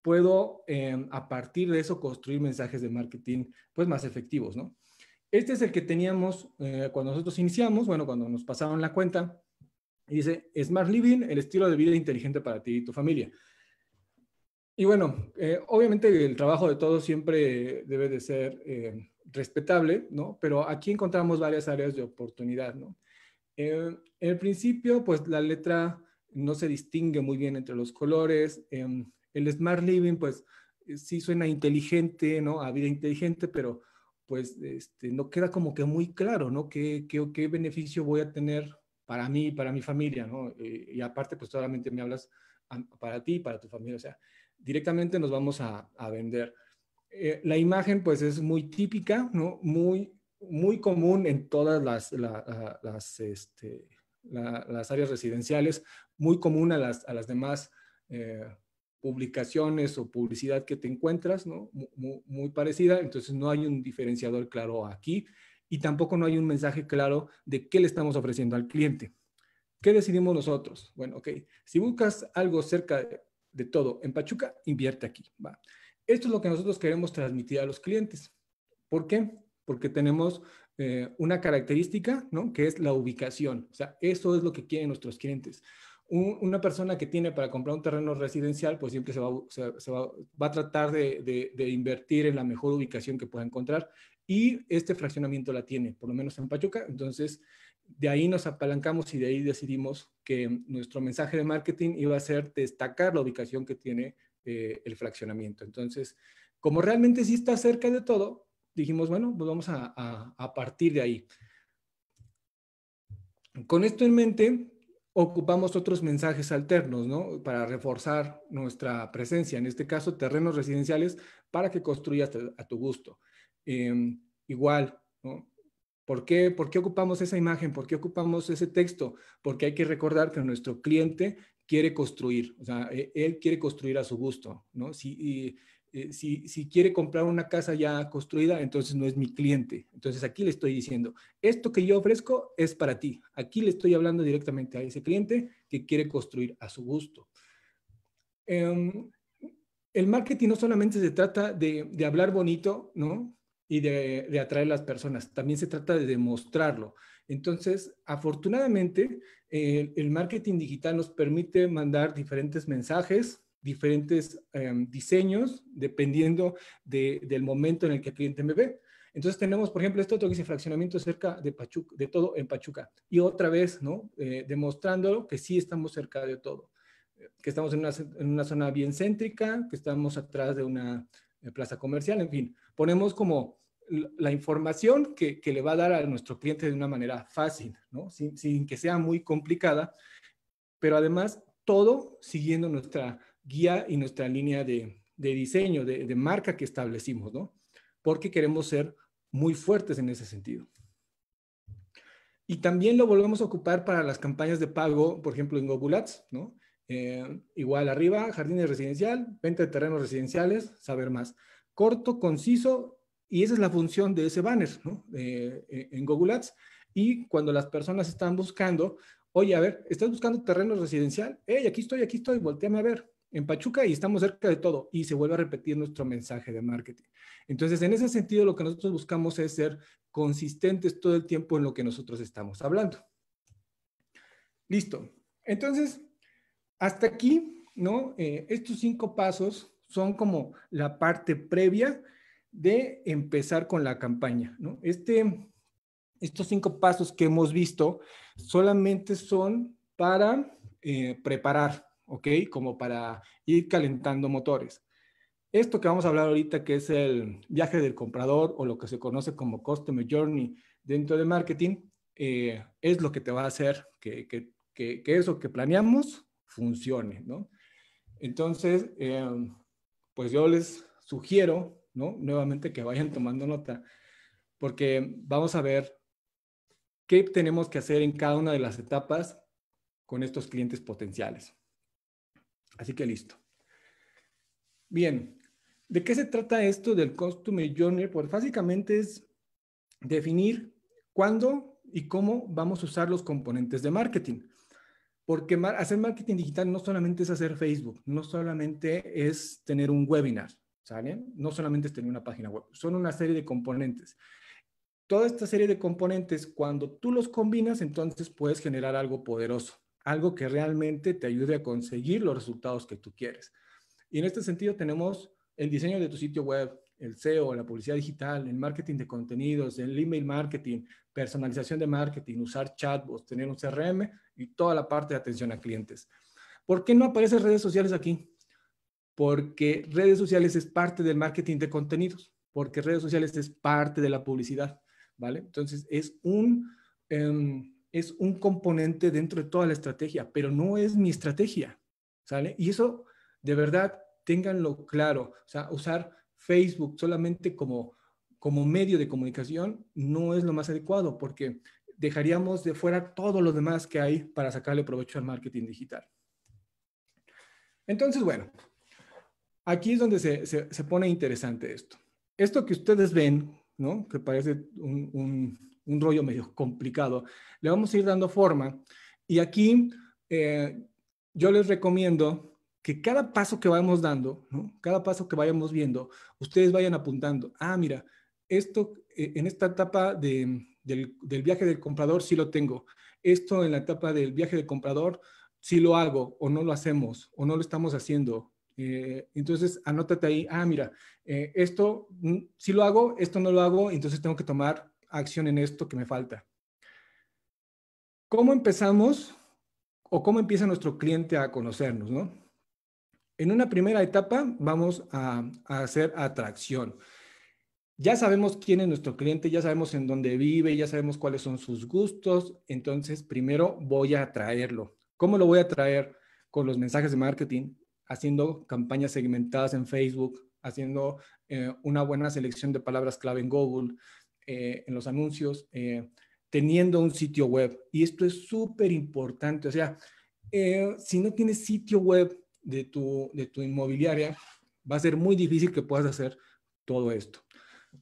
puedo em, a partir de eso construir mensajes de marketing pues más efectivos, ¿no? Este es el que teníamos eh, cuando nosotros iniciamos, bueno, cuando nos pasaron la cuenta. dice, Smart Living, el estilo de vida inteligente para ti y tu familia. Y bueno, eh, obviamente el trabajo de todos siempre debe de ser eh, respetable, ¿no? Pero aquí encontramos varias áreas de oportunidad, ¿no? en el principio, pues la letra no se distingue muy bien entre los colores. Em, el Smart Living, pues sí suena inteligente, ¿no? A vida inteligente, pero pues este, no queda como que muy claro, ¿no? ¿Qué, qué, beneficio voy a tener para mí, para mi familia, ¿no? Eh, y aparte, pues solamente me hablas para ti, para tu familia, o sea, directamente nos vamos a, vender. Eh, la imagen, pues, es muy típica, ¿no? Muy, muy común en todas las, las, este, las áreas residenciales, muy común a las, a las demás. Eh, publicaciones o publicidad que te encuentras, ¿no? Muy, parecida, entonces no hay un diferenciador claro aquí y tampoco no hay un mensaje claro de qué le estamos ofreciendo al cliente. ¿Qué decidimos nosotros? Bueno, ok, si buscas algo cerca de, todo en Pachuca, invierte aquí, Esto es lo que nosotros queremos transmitir a los clientes. ¿Por qué? Porque tenemos eh, una característica, ¿no? Que es la ubicación. O sea, eso es lo que quieren nuestros clientes una persona que tiene para comprar un terreno residencial, pues siempre se va, a tratar de, invertir en la mejor ubicación que pueda encontrar y este fraccionamiento la tiene, por lo menos en Pachuca. Entonces, de ahí nos apalancamos y de ahí decidimos que nuestro mensaje de marketing iba a ser destacar la ubicación que tiene eh, el fraccionamiento. Entonces, como realmente sí está cerca de todo, dijimos, bueno, pues vamos a partir de ahí. Con esto en mente, ocupamos otros mensajes alternos, ¿no? Para reforzar nuestra presencia, en este caso terrenos residenciales, para que construyas a tu gusto. Em, igual, ¿no? ¿Por qué, ¿Por qué ocupamos esa imagen? ¿Por qué ocupamos ese texto? Porque hay que recordar que nuestro cliente quiere construir, o sea, e, él quiere construir a su gusto, ¿no? Si, eh, si, quiere comprar una casa ya construida, entonces no es mi cliente. Entonces aquí le estoy diciendo, esto que yo ofrezco es para ti. Aquí le estoy hablando directamente a ese cliente que quiere construir a su gusto. Em, el marketing no solamente se trata de, hablar bonito, ¿no? Y de, atraer a las personas, también se trata de demostrarlo. Entonces, afortunadamente, el marketing digital nos permite mandar diferentes mensajes, diferentes em, diseños dependiendo de, del momento en el que el cliente me ve. Entonces tenemos, por ejemplo, esto que dice fraccionamiento cerca de Pachuca, de todo en Pachuca. Y otra vez, ¿no? Eh, demostrándolo que sí estamos cerca de todo, eh, que estamos en una, en una zona bien céntrica, que estamos atrás de una eh, plaza comercial, en fin. Ponemos como la información que, que, le va a dar a nuestro cliente de una manera fácil, ¿no? Sin, sin que sea muy complicada, pero además todo siguiendo nuestra guía y nuestra línea de, diseño, de, marca que establecimos, ¿no? Porque queremos ser muy fuertes en ese sentido. Y también lo volvemos a ocupar para las campañas de pago, por ejemplo, en Google Ads, ¿no? Eh, igual arriba, jardines residencial, venta de terrenos residenciales, saber más. Corto, conciso, y esa es la función de ese banner, ¿no? Eh, en Google Ads. Y cuando las personas están buscando, oye, a ver, ¿estás buscando terreno residencial? Hey, aquí estoy, aquí estoy, volteame a ver en Pachuca y estamos cerca de todo y se vuelve a repetir nuestro mensaje de marketing. Entonces, en ese sentido, lo que nosotros buscamos es ser consistentes todo el tiempo en lo que nosotros estamos hablando. Listo. Entonces, hasta aquí, ¿no? Eh, estos cinco pasos son como la parte previa de empezar con la campaña, ¿no? Este, estos cinco pasos que hemos visto solamente son para eh, preparar, ¿ok? Como para ir calentando motores. Esto que vamos a hablar ahorita, que es el viaje del comprador o lo que se conoce como Customer Journey dentro de marketing, eh, es lo que te va a hacer que, eso que planeamos funcione, ¿no? Entonces, em, pues yo les sugiero, ¿no? Nuevamente que vayan tomando nota, porque vamos a ver qué tenemos que hacer en cada una de las etapas con estos clientes potenciales. Así que listo. Bien, ¿de qué se trata esto del Customer Journey? Pues básicamente es definir cuándo y cómo vamos a usar los componentes de marketing. Porque hacer marketing digital no solamente es hacer Facebook, no solamente es tener un webinar, ¿sale? No solamente es tener una página web, son una serie de componentes. Toda esta serie de componentes, cuando tú los combinas, entonces puedes generar algo poderoso algo que realmente te ayude a conseguir los resultados que tú quieres. Y en este sentido tenemos el diseño de tu sitio web, el SEO, la publicidad digital, el marketing de contenidos, el email marketing, personalización de marketing, usar chatbots, tener un CRM y toda la parte de atención a clientes. ¿Por qué no aparecen redes sociales aquí? Porque redes sociales es parte del marketing de contenidos, porque redes sociales es parte de la publicidad, ¿vale? Entonces es un... Em, es un componente dentro de toda la estrategia, pero no es mi estrategia, ¿sale? Y eso, de verdad, ténganlo claro. O sea, usar Facebook solamente como, como medio de comunicación no es lo más adecuado porque dejaríamos de fuera todo lo demás que hay para sacarle provecho al marketing digital. Entonces, bueno, aquí es donde se, pone interesante esto. Esto que ustedes ven, ¿no? Que parece un un rollo medio complicado. Le vamos a ir dando forma. Y aquí eh, yo les recomiendo que cada paso que vayamos dando, cada paso que vayamos viendo, ustedes vayan apuntando, ah, mira, esto e, en esta etapa de, del, viaje del comprador sí lo tengo, esto en la etapa del viaje del comprador sí lo hago o no lo hacemos o no lo estamos haciendo. Eh, entonces, anótate ahí, ah, mira, eh, esto mm, sí lo hago, esto no lo hago, entonces tengo que tomar acción en esto que me falta. ¿Cómo empezamos o cómo empieza nuestro cliente a conocernos? En una primera etapa vamos a, hacer atracción. Ya sabemos quién es nuestro cliente, ya sabemos en dónde vive, ya sabemos cuáles son sus gustos. Entonces, primero voy a atraerlo. ¿Cómo lo voy a atraer? Con los mensajes de marketing, haciendo campañas segmentadas en Facebook, haciendo eh, una buena selección de palabras clave en Google, eh, en los anuncios, eh, teniendo un sitio web. Y esto es súper importante. O sea, eh, si no tienes sitio web de tu, de tu inmobiliaria, va a ser muy difícil que puedas hacer todo esto.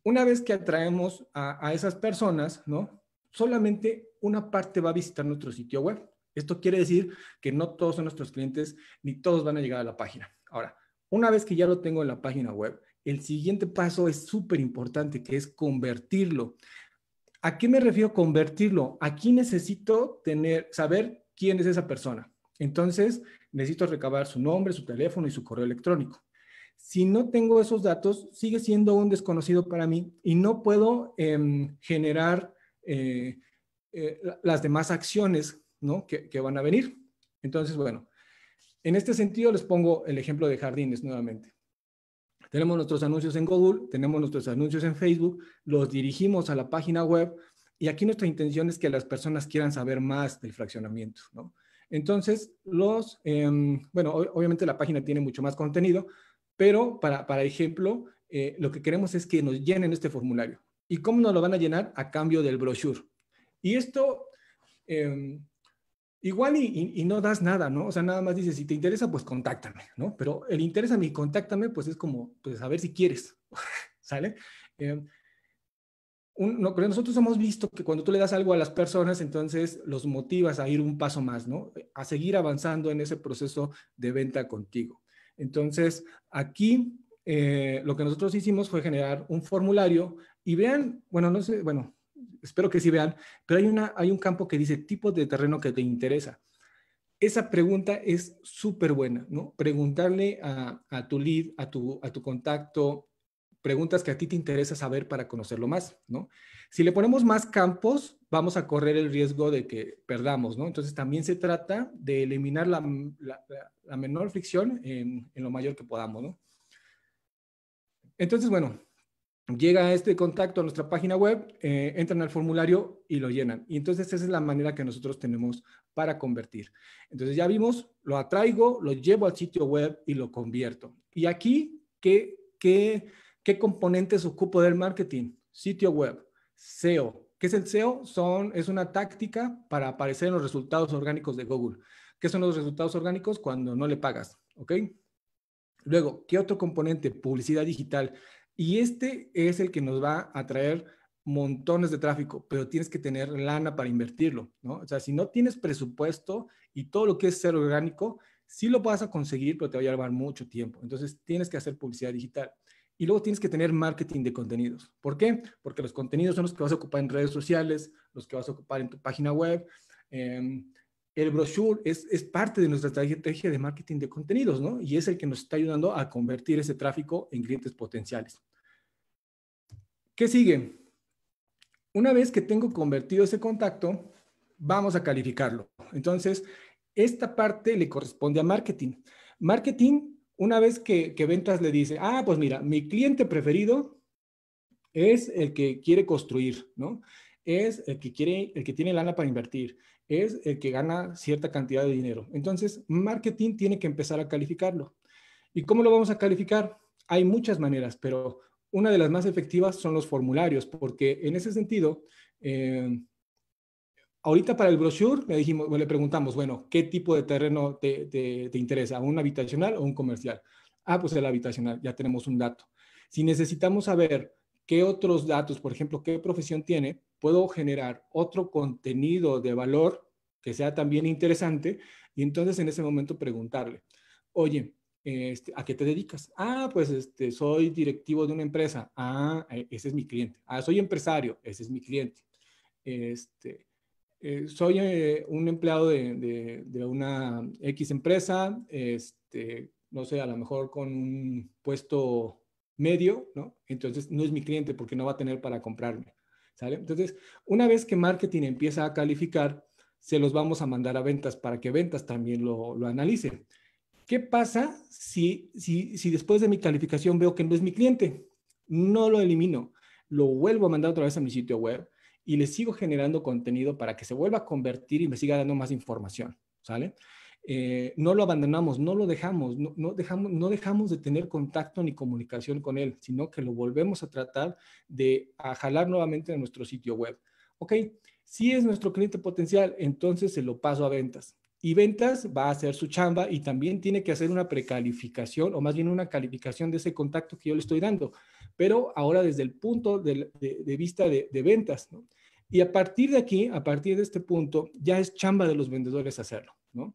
Una vez que atraemos a, a esas personas, ¿no? Solamente una parte va a visitar nuestro sitio web. Esto quiere decir que no todos son nuestros clientes ni todos van a llegar a la página. Ahora, una vez que ya lo tengo en la página web el siguiente paso es súper importante, que es convertirlo. ¿A qué me refiero convertirlo? Aquí necesito tener, saber quién es esa persona. Entonces, necesito recabar su nombre, su teléfono y su correo electrónico. Si no tengo esos datos, sigue siendo un desconocido para mí y no puedo em, generar eh, eh, las demás acciones que van a venir. Entonces, bueno, en este sentido les pongo el ejemplo de jardines nuevamente. Tenemos nuestros anuncios en Google, tenemos nuestros anuncios en Facebook, los dirigimos a la página web y aquí nuestra intención es que las personas quieran saber más del fraccionamiento, ¿no? Entonces, los, em, bueno, obviamente la página tiene mucho más contenido, pero para, para ejemplo, eh, lo que queremos es que nos llenen este formulario. ¿Y cómo nos lo van a llenar? A cambio del brochure. Y esto, em, Igual y, no das nada, ¿no? O sea, nada más dices, si te interesa, pues contáctame, ¿no? Pero el interés a mí, contáctame, pues es como, pues a ver si quieres, ¿sale? Eh, pero nosotros hemos visto que cuando tú le das algo a las personas, entonces los motivas a ir un paso más, ¿no? A seguir avanzando en ese proceso de venta contigo. Entonces, aquí eh, lo que nosotros hicimos fue generar un formulario y vean, bueno, no sé, bueno, espero que sí vean, pero hay, una, hay un campo que dice tipo de terreno que te interesa. Esa pregunta es súper buena, ¿no? Preguntarle a, tu lead, a tu, a tu contacto, preguntas que a ti te interesa saber para conocerlo más, ¿no? Si le ponemos más campos, vamos a correr el riesgo de que perdamos, ¿no? Entonces también se trata de eliminar la, menor fricción en, en, lo mayor que podamos, ¿no? Entonces, bueno, llega este contacto a nuestra página web, eh, entran al formulario y lo llenan. Y entonces esa es la manera que nosotros tenemos para convertir. Entonces ya vimos, lo atraigo, lo llevo al sitio web y lo convierto. Y aquí, ¿qué, qué, qué componentes ocupo del marketing? Sitio web, SEO. ¿Qué es el SEO? Son, es una táctica para aparecer en los resultados orgánicos de Google. ¿Qué son los resultados orgánicos? Cuando no le pagas, ¿ok? Luego, ¿qué otro componente? Publicidad digital. Y este es el que nos va a traer montones de tráfico, pero tienes que tener lana para invertirlo, ¿no? O sea, si no tienes presupuesto y todo lo que es ser orgánico, sí lo vas a conseguir, pero te va a llevar mucho tiempo. Entonces, tienes que hacer publicidad digital. Y luego tienes que tener marketing de contenidos. ¿Por qué? Porque los contenidos son los que vas a ocupar en redes sociales, los que vas a ocupar en tu página web, em, el brochure es, parte de nuestra estrategia de marketing de contenidos, ¿no? Y es el que nos está ayudando a convertir ese tráfico en clientes potenciales. ¿Qué sigue? Una vez que tengo convertido ese contacto, vamos a calificarlo. Entonces, esta parte le corresponde a marketing. Marketing, una vez que, ventas le dice, ah, pues mira, mi cliente preferido es el que quiere construir, ¿no? Es el que quiere, el que tiene lana para invertir es el que gana cierta cantidad de dinero. Entonces, marketing tiene que empezar a calificarlo. ¿Y cómo lo vamos a calificar? Hay muchas maneras, pero una de las más efectivas son los formularios, porque en ese sentido, eh, ahorita para el brochure le, dijimos, le preguntamos, bueno, ¿qué tipo de terreno te, te, te interesa? ¿Un habitacional o un comercial? Ah, pues el habitacional, ya tenemos un dato. Si necesitamos saber qué otros datos, por ejemplo, qué profesión tiene, puedo generar otro contenido de valor que sea también interesante y entonces en ese momento preguntarle, oye, este, ¿a qué te dedicas? Ah, pues este, soy directivo de una empresa. Ah, e, ese es mi cliente. Ah, soy empresario. Ese es mi cliente. Este, eh, soy eh, un empleado de, una X empresa, este, no sé, a lo mejor con un puesto medio, ¿no? Entonces no es mi cliente porque no va a tener para comprarme. ¿sale? Entonces, una vez que marketing empieza a calificar, se los vamos a mandar a ventas para que ventas también lo, lo analice. ¿Qué pasa si, si, si después de mi calificación veo que no es mi cliente? No lo elimino, lo vuelvo a mandar otra vez a mi sitio web y le sigo generando contenido para que se vuelva a convertir y me siga dando más información, ¿sale? Eh, no lo abandonamos, no lo dejamos no, dejamos, no dejamos de tener contacto ni comunicación con él, sino que lo volvemos a tratar de a jalar nuevamente a nuestro sitio web. Ok, si es nuestro cliente potencial, entonces se lo paso a ventas. Y ventas va a hacer su chamba y también tiene que hacer una precalificación o más bien una calificación de ese contacto que yo le estoy dando, pero ahora desde el punto de, vista de, ventas. Y a partir de aquí, a partir de este punto, ya es chamba de los vendedores hacerlo. ¿no?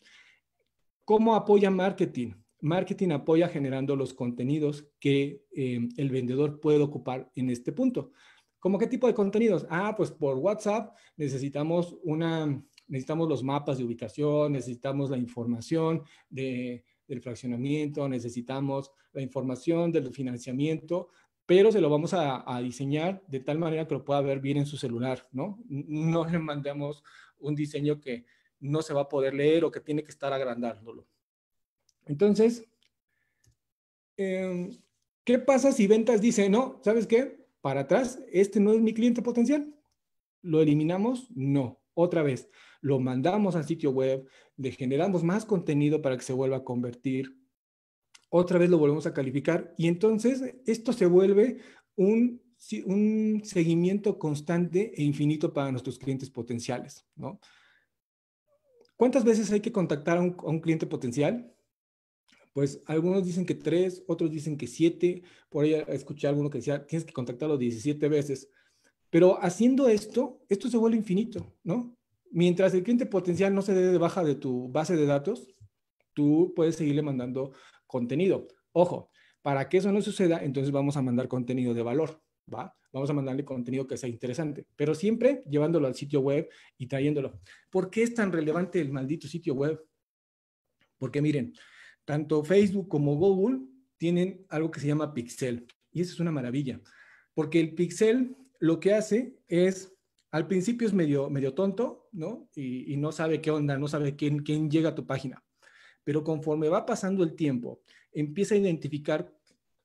¿Cómo apoya marketing? Marketing apoya generando los contenidos que eh, el vendedor puede ocupar en este punto. ¿Cómo qué tipo de contenidos? Ah, pues por WhatsApp necesitamos una, necesitamos los mapas de ubicación, necesitamos la información del fraccionamiento, necesitamos la información del financiamiento, pero se lo vamos a, a, diseñar de tal manera que lo pueda ver bien en su celular, ¿no? No le mandamos un diseño que no se va a poder leer o que tiene que estar agrandándolo. Entonces, em, ¿qué pasa si ventas dice, no, ¿sabes qué? Para atrás, este no es mi cliente potencial. ¿Lo eliminamos? No. Otra vez, lo mandamos al sitio web, le generamos más contenido para que se vuelva a convertir. Otra vez lo volvemos a calificar y entonces esto se vuelve un un seguimiento constante e infinito para nuestros clientes potenciales, ¿no? ¿Cuántas veces hay que contactar a un, cliente potencial? Pues algunos dicen que tres, otros dicen que siete. Por ahí escuché a alguno que decía, tienes que contactarlo 17 veces. Pero haciendo esto, esto se vuelve infinito, ¿no? Mientras el cliente potencial no se dé de baja de tu base de datos, tú puedes seguirle mandando contenido. Ojo, para que eso no suceda, entonces vamos a mandar contenido de valor. ¿va? Vamos a mandarle contenido que sea interesante, pero siempre llevándolo al sitio web y trayéndolo. ¿Por qué es tan relevante el maldito sitio web? Porque miren, tanto Facebook como Google tienen algo que se llama pixel y eso es una maravilla, porque el pixel lo que hace es al principio es medio, medio tonto, ¿no? Y, no sabe qué onda, no sabe quién, quién llega a tu página. Pero conforme va pasando el tiempo, empieza a identificar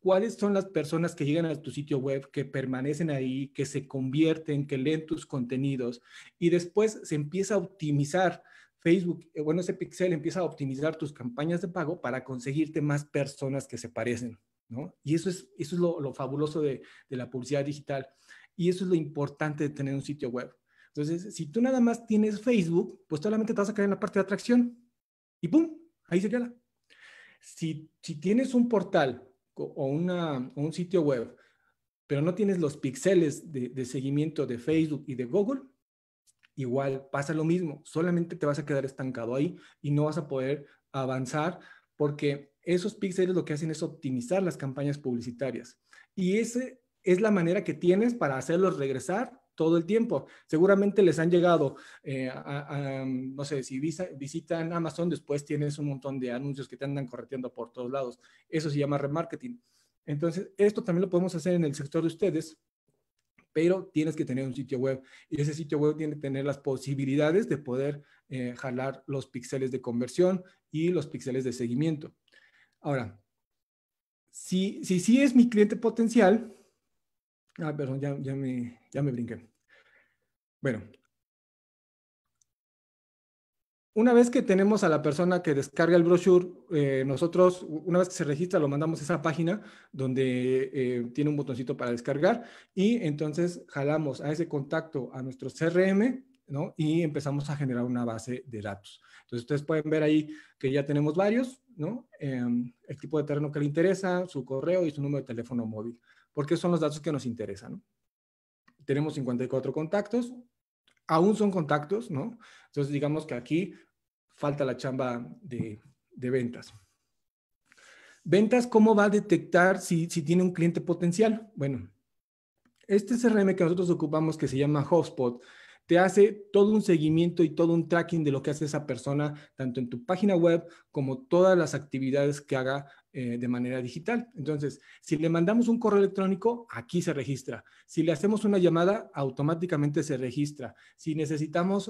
cuáles son las personas que llegan a tu sitio web, que permanecen ahí, que se convierten, que leen tus contenidos y después se empieza a optimizar. Facebook, eh, bueno, ese pixel empieza a optimizar tus campañas de pago para conseguirte más personas que se parecen, ¿no? Y eso es, eso es lo, fabuloso de, de la publicidad digital. Y eso es lo importante de tener un sitio web. Entonces, si tú nada más tienes Facebook, pues solamente te vas a caer en la parte de atracción y ¡pum! Ahí se queda. Si, si tienes un portal o, un sitio web, pero no tienes los píxeles de, de seguimiento de Facebook y de Google, igual pasa lo mismo, solamente te vas a quedar estancado ahí y no vas a poder avanzar porque esos píxeles lo que hacen es optimizar las campañas publicitarias. Y esa es la manera que tienes para hacerlos regresar todo el tiempo. Seguramente les han llegado, eh, no sé, si visitan Amazon, después tienes un montón de anuncios que te andan correteando por todos lados. Eso se llama remarketing. Entonces, esto también lo podemos hacer en el sector de ustedes, pero tienes que tener un sitio web y ese sitio web tiene que tener las posibilidades de poder eh, jalar los píxeles de conversión y los píxeles de seguimiento. Ahora, si, si, si es mi cliente potencial, Ah, perdón, ya, me, ya me brinqué. Bueno. Una vez que tenemos a la persona que descarga el brochure, eh, nosotros, una vez que se registra, lo mandamos a esa página donde eh, tiene un botoncito para descargar y entonces jalamos a ese contacto a nuestro CRM ¿no? Y empezamos a generar una base de datos. Entonces, ustedes pueden ver ahí que ya tenemos varios, ¿no? Em, el tipo de terreno que le interesa, su correo y su número de teléfono móvil porque son los datos que nos interesan. Tenemos 54 contactos, aún son contactos, ¿no? Entonces digamos que aquí falta la chamba de, ventas. Ventas, ¿cómo va a detectar si, si tiene un cliente potencial? Bueno, este CRM que nosotros ocupamos, que se llama Hotspot, te hace todo un seguimiento y todo un tracking de lo que hace esa persona, tanto en tu página web como todas las actividades que haga eh, de manera digital. Entonces, si le mandamos un correo electrónico, aquí se registra. Si le hacemos una llamada, automáticamente se registra. Si necesitamos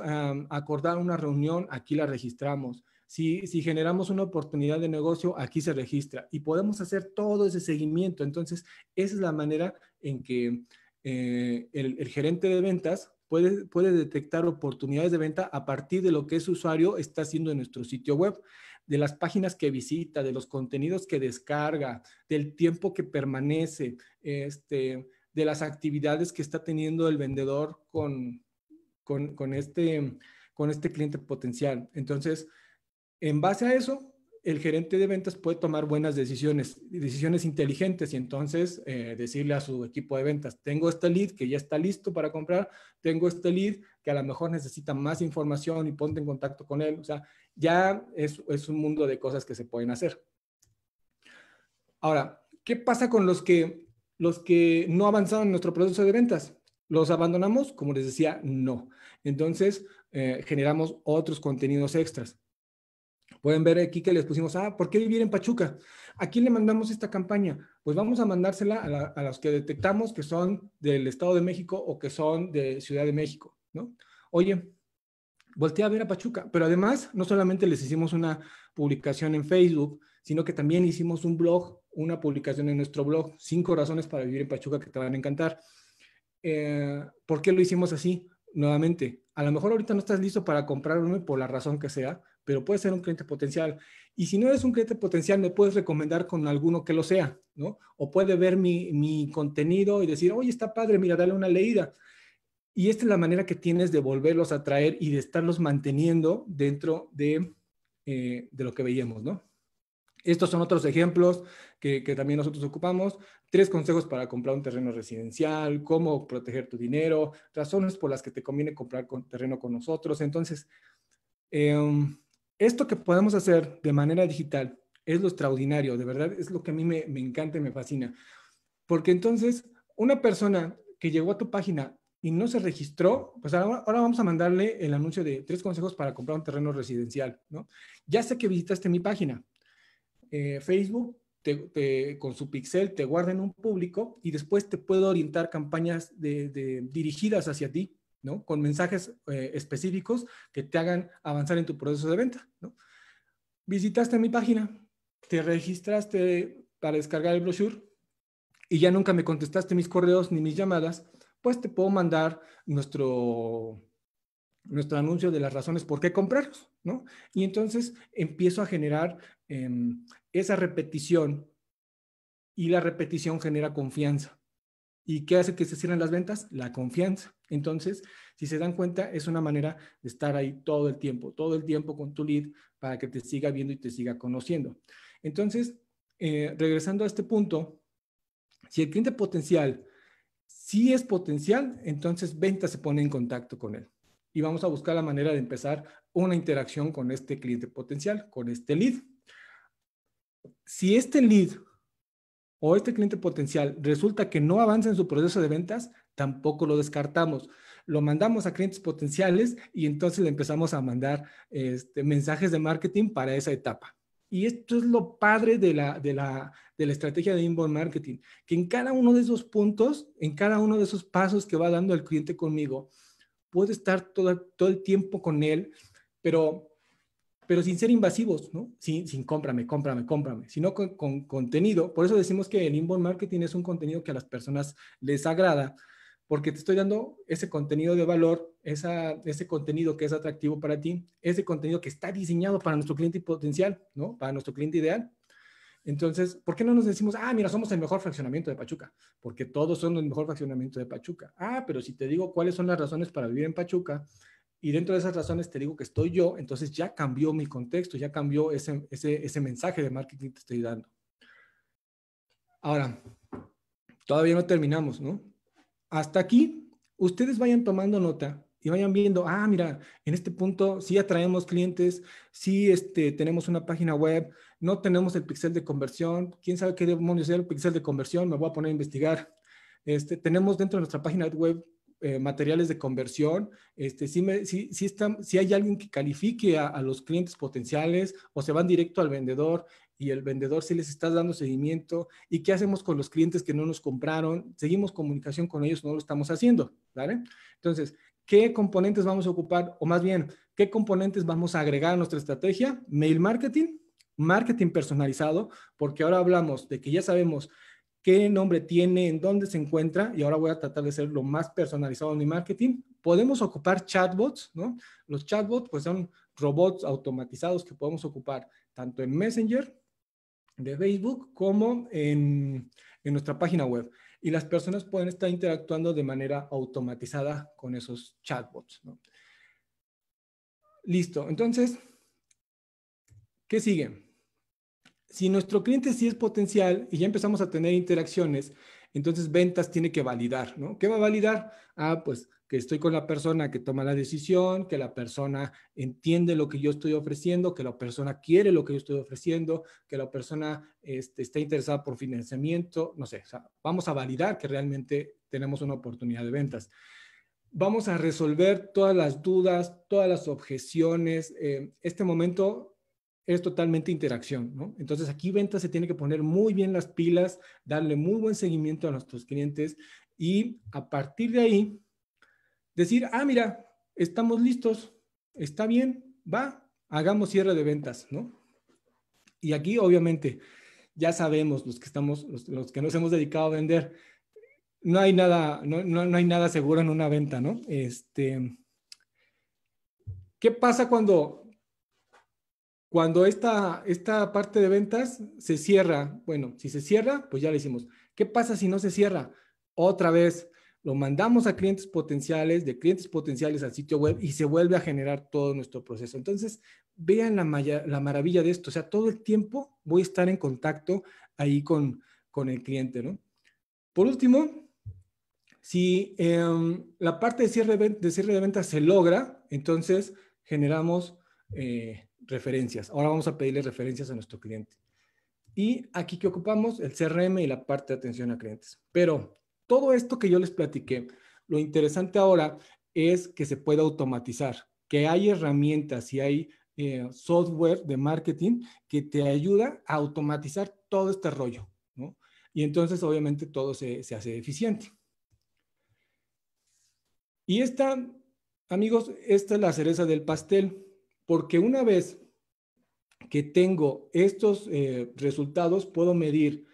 acordar una reunión, aquí la registramos. Si, si, generamos una oportunidad de negocio, aquí se registra y podemos hacer todo ese seguimiento. Entonces, esa es la manera en que eh, el, gerente de ventas puede, detectar oportunidades de venta a partir de lo que ese usuario está haciendo en nuestro sitio web de las páginas que visita, de los contenidos que descarga, del tiempo que permanece, este, de las actividades que está teniendo el vendedor con, con este, con este cliente potencial. Entonces, en base a eso, el gerente de ventas puede tomar buenas decisiones, decisiones inteligentes y entonces eh, decirle a su equipo de ventas, tengo este lead que ya está listo para comprar, tengo este lead que a lo mejor necesita más información y ponte en contacto con él. O sea, ya es, un mundo de cosas que se pueden hacer. Ahora, ¿qué pasa con los que, los que no avanzaron en nuestro proceso de ventas? ¿Los abandonamos? Como les decía, no. Entonces, eh, generamos otros contenidos extras. Pueden ver aquí que les pusimos, ah, ¿por qué vivir en Pachuca? ¿A quién le mandamos esta campaña? Pues vamos a mandársela a, los que detectamos que son del Estado de México o que son de Ciudad de México, ¿no? Oye, volteé a ver a Pachuca, pero además no solamente les hicimos una publicación en Facebook, sino que también hicimos un blog, una publicación en nuestro blog, cinco razones para vivir en Pachuca que te van a encantar. Eh, ¿Por qué lo hicimos así? Nuevamente, a lo mejor ahorita no estás listo para comprar por la razón que sea, pero puede ser un cliente potencial. Y si no eres un cliente potencial, me puedes recomendar con alguno que lo sea, ¿no? O puede ver mi, mi contenido y decir, oye, está padre, mira, dale una leída. Y esta es la manera que tienes de volverlos a traer y de estarlos manteniendo dentro de, eh, de lo que veíamos, ¿no? Estos son otros ejemplos que, que, también nosotros ocupamos. Tres consejos para comprar un terreno residencial, cómo proteger tu dinero, razones por las que te conviene comprar con, terreno con nosotros. Entonces, eh, esto que podemos hacer de manera digital es lo extraordinario, de verdad, es lo que a mí me, encanta y me fascina. Porque entonces, una persona que llegó a tu página y no se registró, pues ahora, ahora, vamos a mandarle el anuncio de tres consejos para comprar un terreno residencial, ¿no? Ya sé que visitaste mi página. Eh, Facebook, con su pixel, te guarda en un público y después te puedo orientar campañas dirigidas hacia ti ¿no? Con mensajes eh, específicos que te hagan avanzar en tu proceso de venta, Visitaste mi página, te registraste para descargar el brochure y ya nunca me contestaste mis correos ni mis llamadas, pues te puedo mandar nuestro nuestro anuncio de las razones por qué comprarlos, ¿no? Y entonces empiezo a generar em, esa repetición y la repetición genera confianza. ¿Y qué hace que se cierren las ventas? La confianza. Entonces, si se dan cuenta, es una manera de estar ahí todo el tiempo, todo el tiempo con tu lead para que te siga viendo y te siga conociendo. Entonces, eh, regresando a este punto, si el cliente potencial sí es potencial, entonces venta se pone en contacto con él. Y vamos a buscar la manera de empezar una interacción con este cliente potencial, con este lead. Si este lead o este cliente potencial resulta que no avanza en su proceso de ventas, tampoco lo descartamos. Lo mandamos a clientes potenciales y entonces le empezamos a mandar este, mensajes de marketing para esa etapa. Y esto es lo padre de la, estrategia de inbound marketing, que en cada uno de esos puntos, en cada uno de esos pasos que va dando el cliente conmigo, puedo estar todo, todo el tiempo con él, pero, pero sin ser invasivos, ¿no? Sin, sin cómprame, cómprame, cómprame, sino con, con contenido. Por eso decimos que el inbound marketing es un contenido que a las personas les agrada, porque te estoy dando ese contenido de valor, ese contenido que es atractivo para ti, ese contenido que está diseñado para nuestro cliente potencial, ¿no? Para nuestro cliente ideal. Entonces, ¿por qué no nos decimos, ah, mira, somos el mejor fraccionamiento de Pachuca? Porque todos son el mejor fraccionamiento de Pachuca. Ah, pero si te digo cuáles son las razones para vivir en Pachuca, y dentro de esas razones te digo que estoy yo, entonces ya cambió mi contexto, ya cambió ese, ese, ese mensaje de marketing que te estoy dando. Ahora, todavía no terminamos, ¿no? hasta aquí, ustedes vayan tomando nota y vayan viendo, ah, mira, en este punto sí atraemos clientes, sí este, tenemos una página web, no tenemos el pixel de conversión, quién sabe qué demonios es el pixel de conversión, me voy a poner a investigar. Este, tenemos dentro de nuestra página web eh, materiales de conversión, este, si, si, si hay alguien que califique a, los clientes potenciales o se van directo al vendedor y el vendedor si les está dando seguimiento y qué hacemos con los clientes que no nos compraron, seguimos comunicación con ellos, no lo estamos haciendo, ¿vale? Entonces, ¿qué componentes vamos a ocupar? O más bien, ¿qué componentes vamos a agregar a nuestra estrategia? Mail marketing, marketing personalizado, porque ahora hablamos de que ya sabemos qué nombre tiene, en dónde se encuentra, y ahora voy a tratar de ser lo más personalizado en mi marketing. Podemos ocupar chatbots, ¿no? Los chatbots pues son robots automatizados que podemos ocupar tanto en Messenger de Facebook como en, en nuestra página web. Y las personas pueden estar interactuando de manera automatizada con esos chatbots, ¿no? Listo, entonces, ¿qué sigue? si nuestro cliente sí es potencial y ya empezamos a tener interacciones, entonces ventas tiene que validar, ¿no? ¿Qué va a validar? Ah, pues que estoy con la persona que toma la decisión, que la persona entiende lo que yo estoy ofreciendo, que la persona quiere lo que yo estoy ofreciendo, que la persona este, está interesada por financiamiento, no sé, vamos a validar que realmente tenemos una oportunidad de ventas. Vamos a resolver todas las dudas, todas las objeciones. Eh, este momento es totalmente interacción, ¿no? Entonces aquí ventas se tiene que poner muy bien las pilas, darle muy buen seguimiento a nuestros clientes y a partir de ahí decir, ah, mira, estamos listos, está bien, va, hagamos cierre de ventas, ¿no? Y aquí obviamente ya sabemos los que estamos, los, que nos hemos dedicado a vender, no hay nada, no, no hay nada seguro en una venta, ¿no? Este, ¿qué pasa cuando cuando esta, parte de ventas se cierra, bueno, si se cierra, pues ya le hicimos. ¿Qué pasa si no se cierra? Otra vez, lo mandamos a clientes potenciales, de clientes potenciales al sitio web y se vuelve a generar todo nuestro proceso. Entonces, vean la, maravilla de esto. O sea, todo el tiempo voy a estar en contacto ahí con, el cliente, ¿no? Por último, si em, la parte de cierre de, cierre de ventas se logra, entonces generamos eh, referencias. Ahora vamos a pedirle referencias a nuestro cliente. Y aquí que ocupamos el CRM y la parte de atención a clientes. Pero todo esto que yo les platiqué, lo interesante ahora es que se puede automatizar, que hay herramientas y hay eh, software de marketing que te ayuda a automatizar todo este rollo, ¿no? Y entonces obviamente todo se, se hace eficiente. Y esta, amigos, esta es la cereza del pastel porque una vez que tengo estos eh, resultados, puedo medir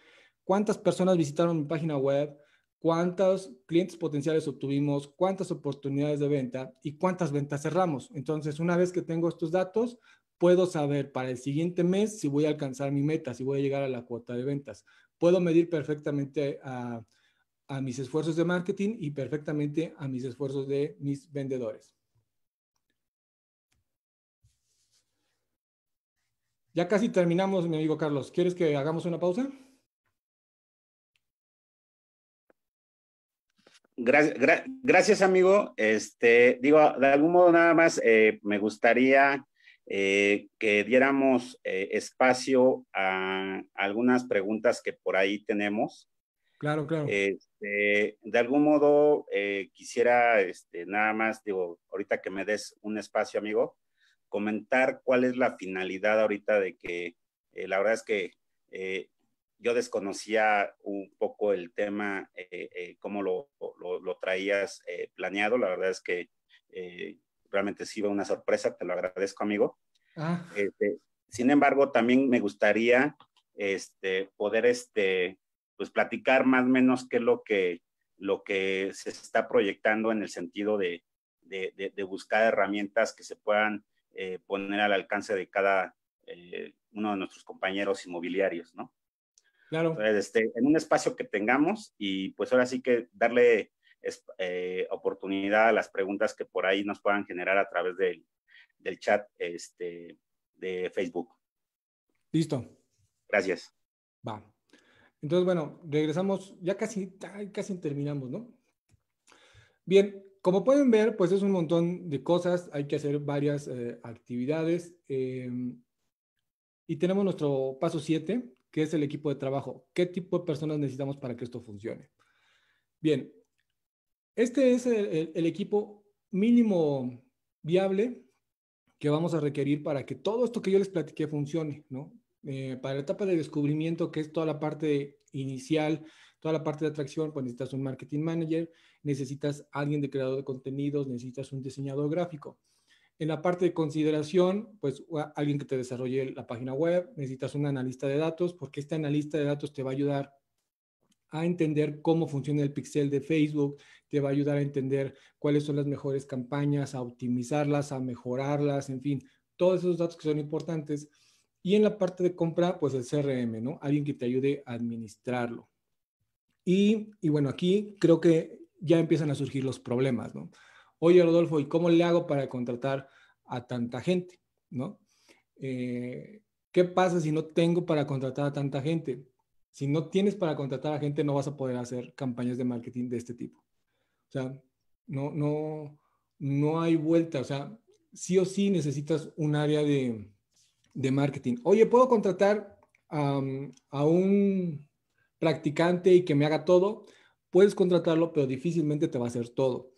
cuántas personas visitaron mi página web, cuántos clientes potenciales obtuvimos, cuántas oportunidades de venta y cuántas ventas cerramos. Entonces, una vez que tengo estos datos, puedo saber para el siguiente mes si voy a alcanzar mi meta, si voy a llegar a la cuota de ventas. Puedo medir perfectamente a mis esfuerzos de marketing y perfectamente a mis esfuerzos de mis vendedores. Ya casi terminamos, mi amigo Carlos. ¿Quieres que hagamos una pausa? Gracias, amigo. Este, digo, de algún modo nada más eh, me gustaría eh, que diéramos eh, espacio a algunas preguntas que por ahí tenemos. Claro, claro. Este, de algún modo quisiera, este, nada más, digo, ahorita que me des un espacio, amigo, comentar cuál es la finalidad ahorita de que eh, la verdad es que eh, yo desconocía un poco el tema, eh, cómo lo, traías planeado. La verdad es que realmente sí fue una sorpresa, te lo agradezco, amigo. Ah. Este, sin embargo, también me gustaría este, poder este, pues, platicar más o menos qué es lo que, lo que se está proyectando en el sentido de buscar herramientas que se puedan eh, poner al alcance de cada eh, uno de nuestros compañeros inmobiliarios, ¿no? Claro. Entonces, este, en un espacio que tengamos y pues ahora sí que darle eh, oportunidad a las preguntas que por ahí nos puedan generar a través del, chat este, de Facebook. Listo. Gracias. Va. Entonces, bueno, regresamos, ya casi, casi terminamos, ¿no? Bien, como pueden ver, pues es un montón de cosas, hay que hacer varias eh, actividades. Em, y tenemos nuestro paso 7, que es el equipo de trabajo. ¿Qué tipo de personas necesitamos para que esto funcione? Bien, este es el, equipo mínimo viable que vamos a requerir para que todo esto que yo les platiqué funcione, ¿no? Eh, para la etapa de descubrimiento, que es toda la parte inicial, toda la parte de atracción, pues necesitas un marketing manager, necesitas alguien de creador de contenidos, necesitas un diseñador gráfico. En la parte de consideración, pues alguien que te desarrolle la página web, necesitas un analista de datos, porque este analista de datos te va a ayudar a entender cómo funciona el pixel de Facebook, te va a ayudar a entender cuáles son las mejores campañas, a optimizarlas, a mejorarlas, en fin, todos esos datos que son importantes. Y en la parte de compra, pues el CRM, ¿no? Alguien que te ayude a administrarlo. Y, bueno, aquí creo que ya empiezan a surgir los problemas, ¿no? Oye, Rodolfo, ¿y cómo le hago para contratar a tanta gente, ¿no? Eh, ¿Qué pasa si no tengo para contratar a tanta gente? Si no tienes para contratar a gente, no vas a poder hacer campañas de marketing de este tipo. O sea, no, no, no hay vuelta. O sea, sí o sí necesitas un área de, marketing. Oye, ¿puedo contratar a un practicante y que me haga todo, puedes contratarlo, pero difícilmente te va a hacer todo.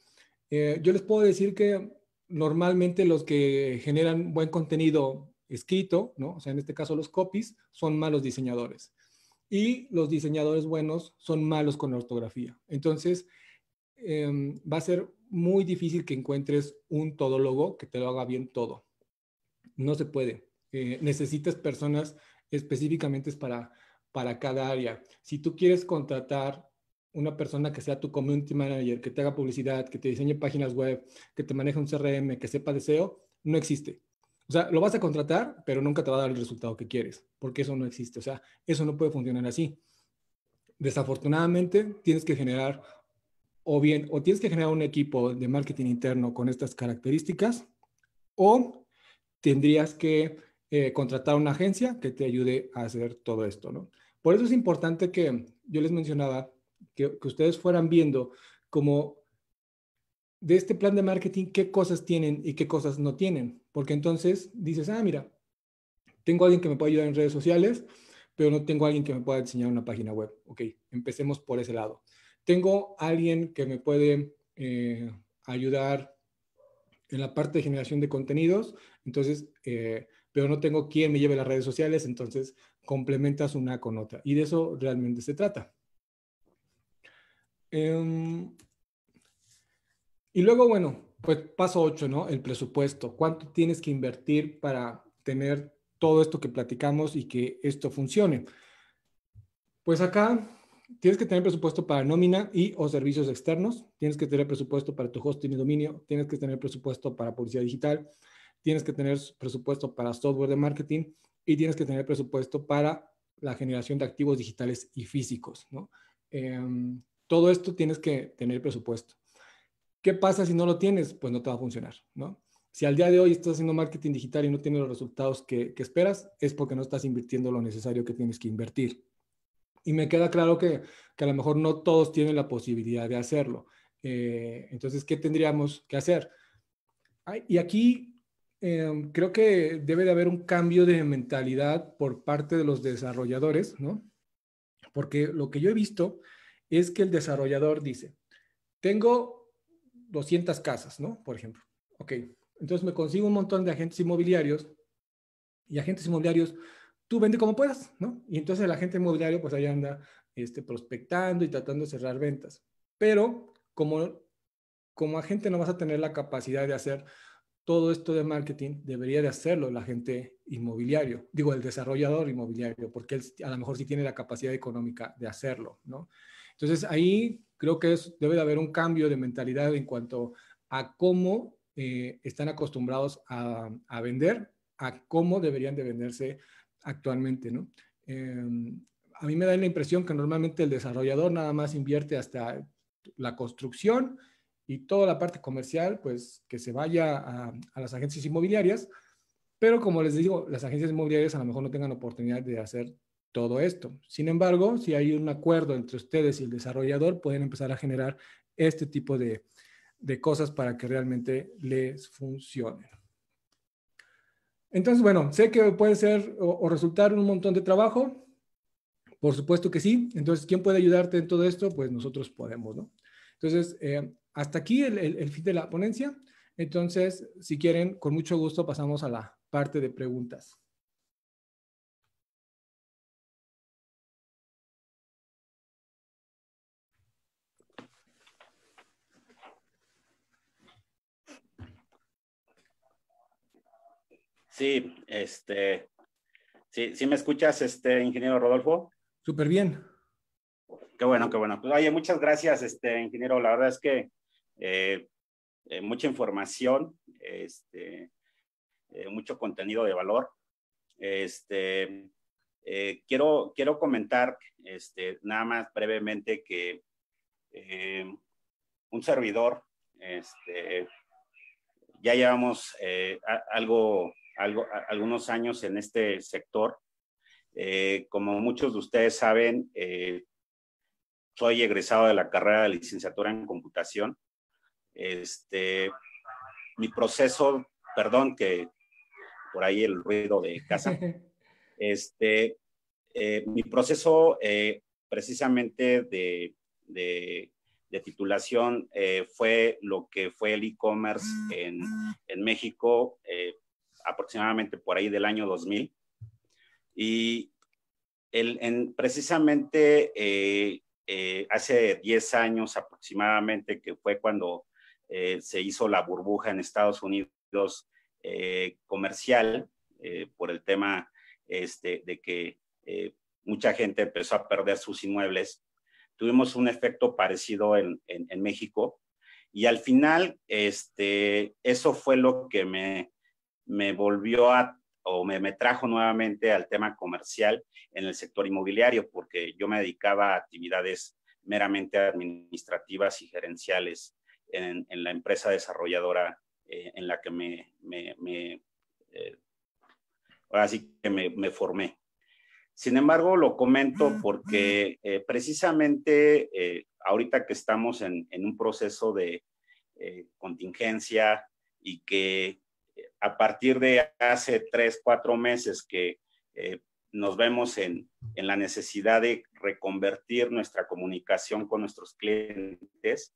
Eh, yo les puedo decir que normalmente los que generan buen contenido escrito, ¿no? o sea, en este caso los copies, son malos diseñadores. Y los diseñadores buenos son malos con ortografía. Entonces, em, va a ser muy difícil que encuentres un todólogo que te lo haga bien todo. No se puede. Eh, necesitas personas específicamente para, para cada área. Si tú quieres contratar una persona que sea tu community manager, que te haga publicidad, que te diseñe páginas web, que te maneje un CRM, que sepa de SEO, no existe. O sea, lo vas a contratar, pero nunca te va a dar el resultado que quieres, porque eso no existe. O sea, eso no puede funcionar así. Desafortunadamente, tienes que generar o bien, o tienes que generar un equipo de marketing interno con estas características, o tendrías que eh, contratar una agencia que te ayude a hacer todo esto, ¿no? Por eso es importante que yo les mencionaba que, ustedes fueran viendo como de este plan de marketing qué cosas tienen y qué cosas no tienen. Porque entonces dices, ah, mira, tengo alguien que me puede ayudar en redes sociales, pero no tengo alguien que me pueda diseñar una página web. Ok, empecemos por ese lado. Tengo alguien que me puede eh, ayudar en la parte de generación de contenidos. Entonces, eh, pero no tengo quien me lleve las redes sociales, entonces complementas una con otra. Y de eso realmente se trata. Em, y luego, bueno, pues paso 8, ¿no? El presupuesto. ¿Cuánto tienes que invertir para tener todo esto que platicamos y que esto funcione? Pues acá tienes que tener presupuesto para nómina y o servicios externos, tienes que tener presupuesto para tu hosting y dominio, tienes que tener presupuesto para publicidad digital, tienes que tener presupuesto para software de marketing y tienes que tener presupuesto para la generación de activos digitales y físicos. ¿no? Em, todo esto tienes que tener presupuesto. ¿Qué pasa si no lo tienes? Pues no te va a funcionar. ¿no? Si al día de hoy estás haciendo marketing digital y no tienes los resultados que, esperas, es porque no estás invirtiendo lo necesario que tienes que invertir. Y me queda claro que, a lo mejor no todos tienen la posibilidad de hacerlo. Eh, entonces, ¿qué tendríamos que hacer? y aquí Em, creo que debe de haber un cambio de mentalidad por parte de los desarrolladores, ¿no? Porque lo que yo he visto es que el desarrollador dice, tengo 200 casas, ¿no? Por ejemplo. Ok, entonces me consigo un montón de agentes inmobiliarios y agentes inmobiliarios, tú vende como puedas, ¿no? Y entonces el agente inmobiliario pues ahí anda este, prospectando y tratando de cerrar ventas. Pero como, como agente no vas a tener la capacidad de hacer todo esto de marketing debería de hacerlo la gente inmobiliario, digo, el desarrollador inmobiliario, porque él a lo mejor sí tiene la capacidad económica de hacerlo, ¿no? Entonces ahí creo que debe de haber un cambio de mentalidad en cuanto a cómo eh, están acostumbrados a, vender, a cómo deberían de venderse actualmente, ¿no? Em, a mí me da la impresión que normalmente el desarrollador nada más invierte hasta la construcción, y toda la parte comercial, pues que se vaya a, las agencias inmobiliarias. Pero como les digo, las agencias inmobiliarias a lo mejor no tengan oportunidad de hacer todo esto. Sin embargo, si hay un acuerdo entre ustedes y el desarrollador, pueden empezar a generar este tipo de, de cosas para que realmente les funcione. Entonces, bueno, sé que puede ser o, o, resultar un montón de trabajo. Por supuesto que sí. Entonces, ¿quién puede ayudarte en todo esto? Pues nosotros podemos, ¿no? Entonces, eh, hasta aquí el, fin de la ponencia. Entonces, si quieren, con mucho gusto pasamos a la parte de preguntas. Sí, este, sí, me escuchas, este ingeniero Rodolfo. Súper bien. Qué bueno, qué bueno. Pues, oye, muchas gracias, este ingeniero. La verdad es que eh, eh, mucha información, este, eh, mucho contenido de valor. Este, quiero, quiero comentar este, nada más brevemente que un servidor, este, ya llevamos algo, algunos años en este sector. como muchos de ustedes saben, soy egresado de la carrera de licenciatura en computación. Este, mi proceso, perdón que por ahí el ruido de casa, este, eh, mi proceso eh, precisamente de, titulación eh, fue lo que fue el e-commerce en, México aproximadamente por ahí del año 2000. Y en, precisamente hace 10 años aproximadamente, que fue cuando eh, se hizo la burbuja en Estados Unidos eh, comercial eh, por el tema este, de que mucha gente empezó a perder sus inmuebles. Tuvimos un efecto parecido en, México y al final este, eso fue lo que me, volvió a o me, me, trajo nuevamente al tema comercial en el sector inmobiliario, porque yo me dedicaba a actividades meramente administrativas y gerenciales en, la empresa desarrolladora eh, en la que me, eh, que me, formé. Sin embargo, lo comento porque eh, precisamente ahorita que estamos en, un proceso de contingencia y que a partir de hace tres, cuatro meses que nos vemos en, la necesidad de reconvertir nuestra comunicación con nuestros clientes,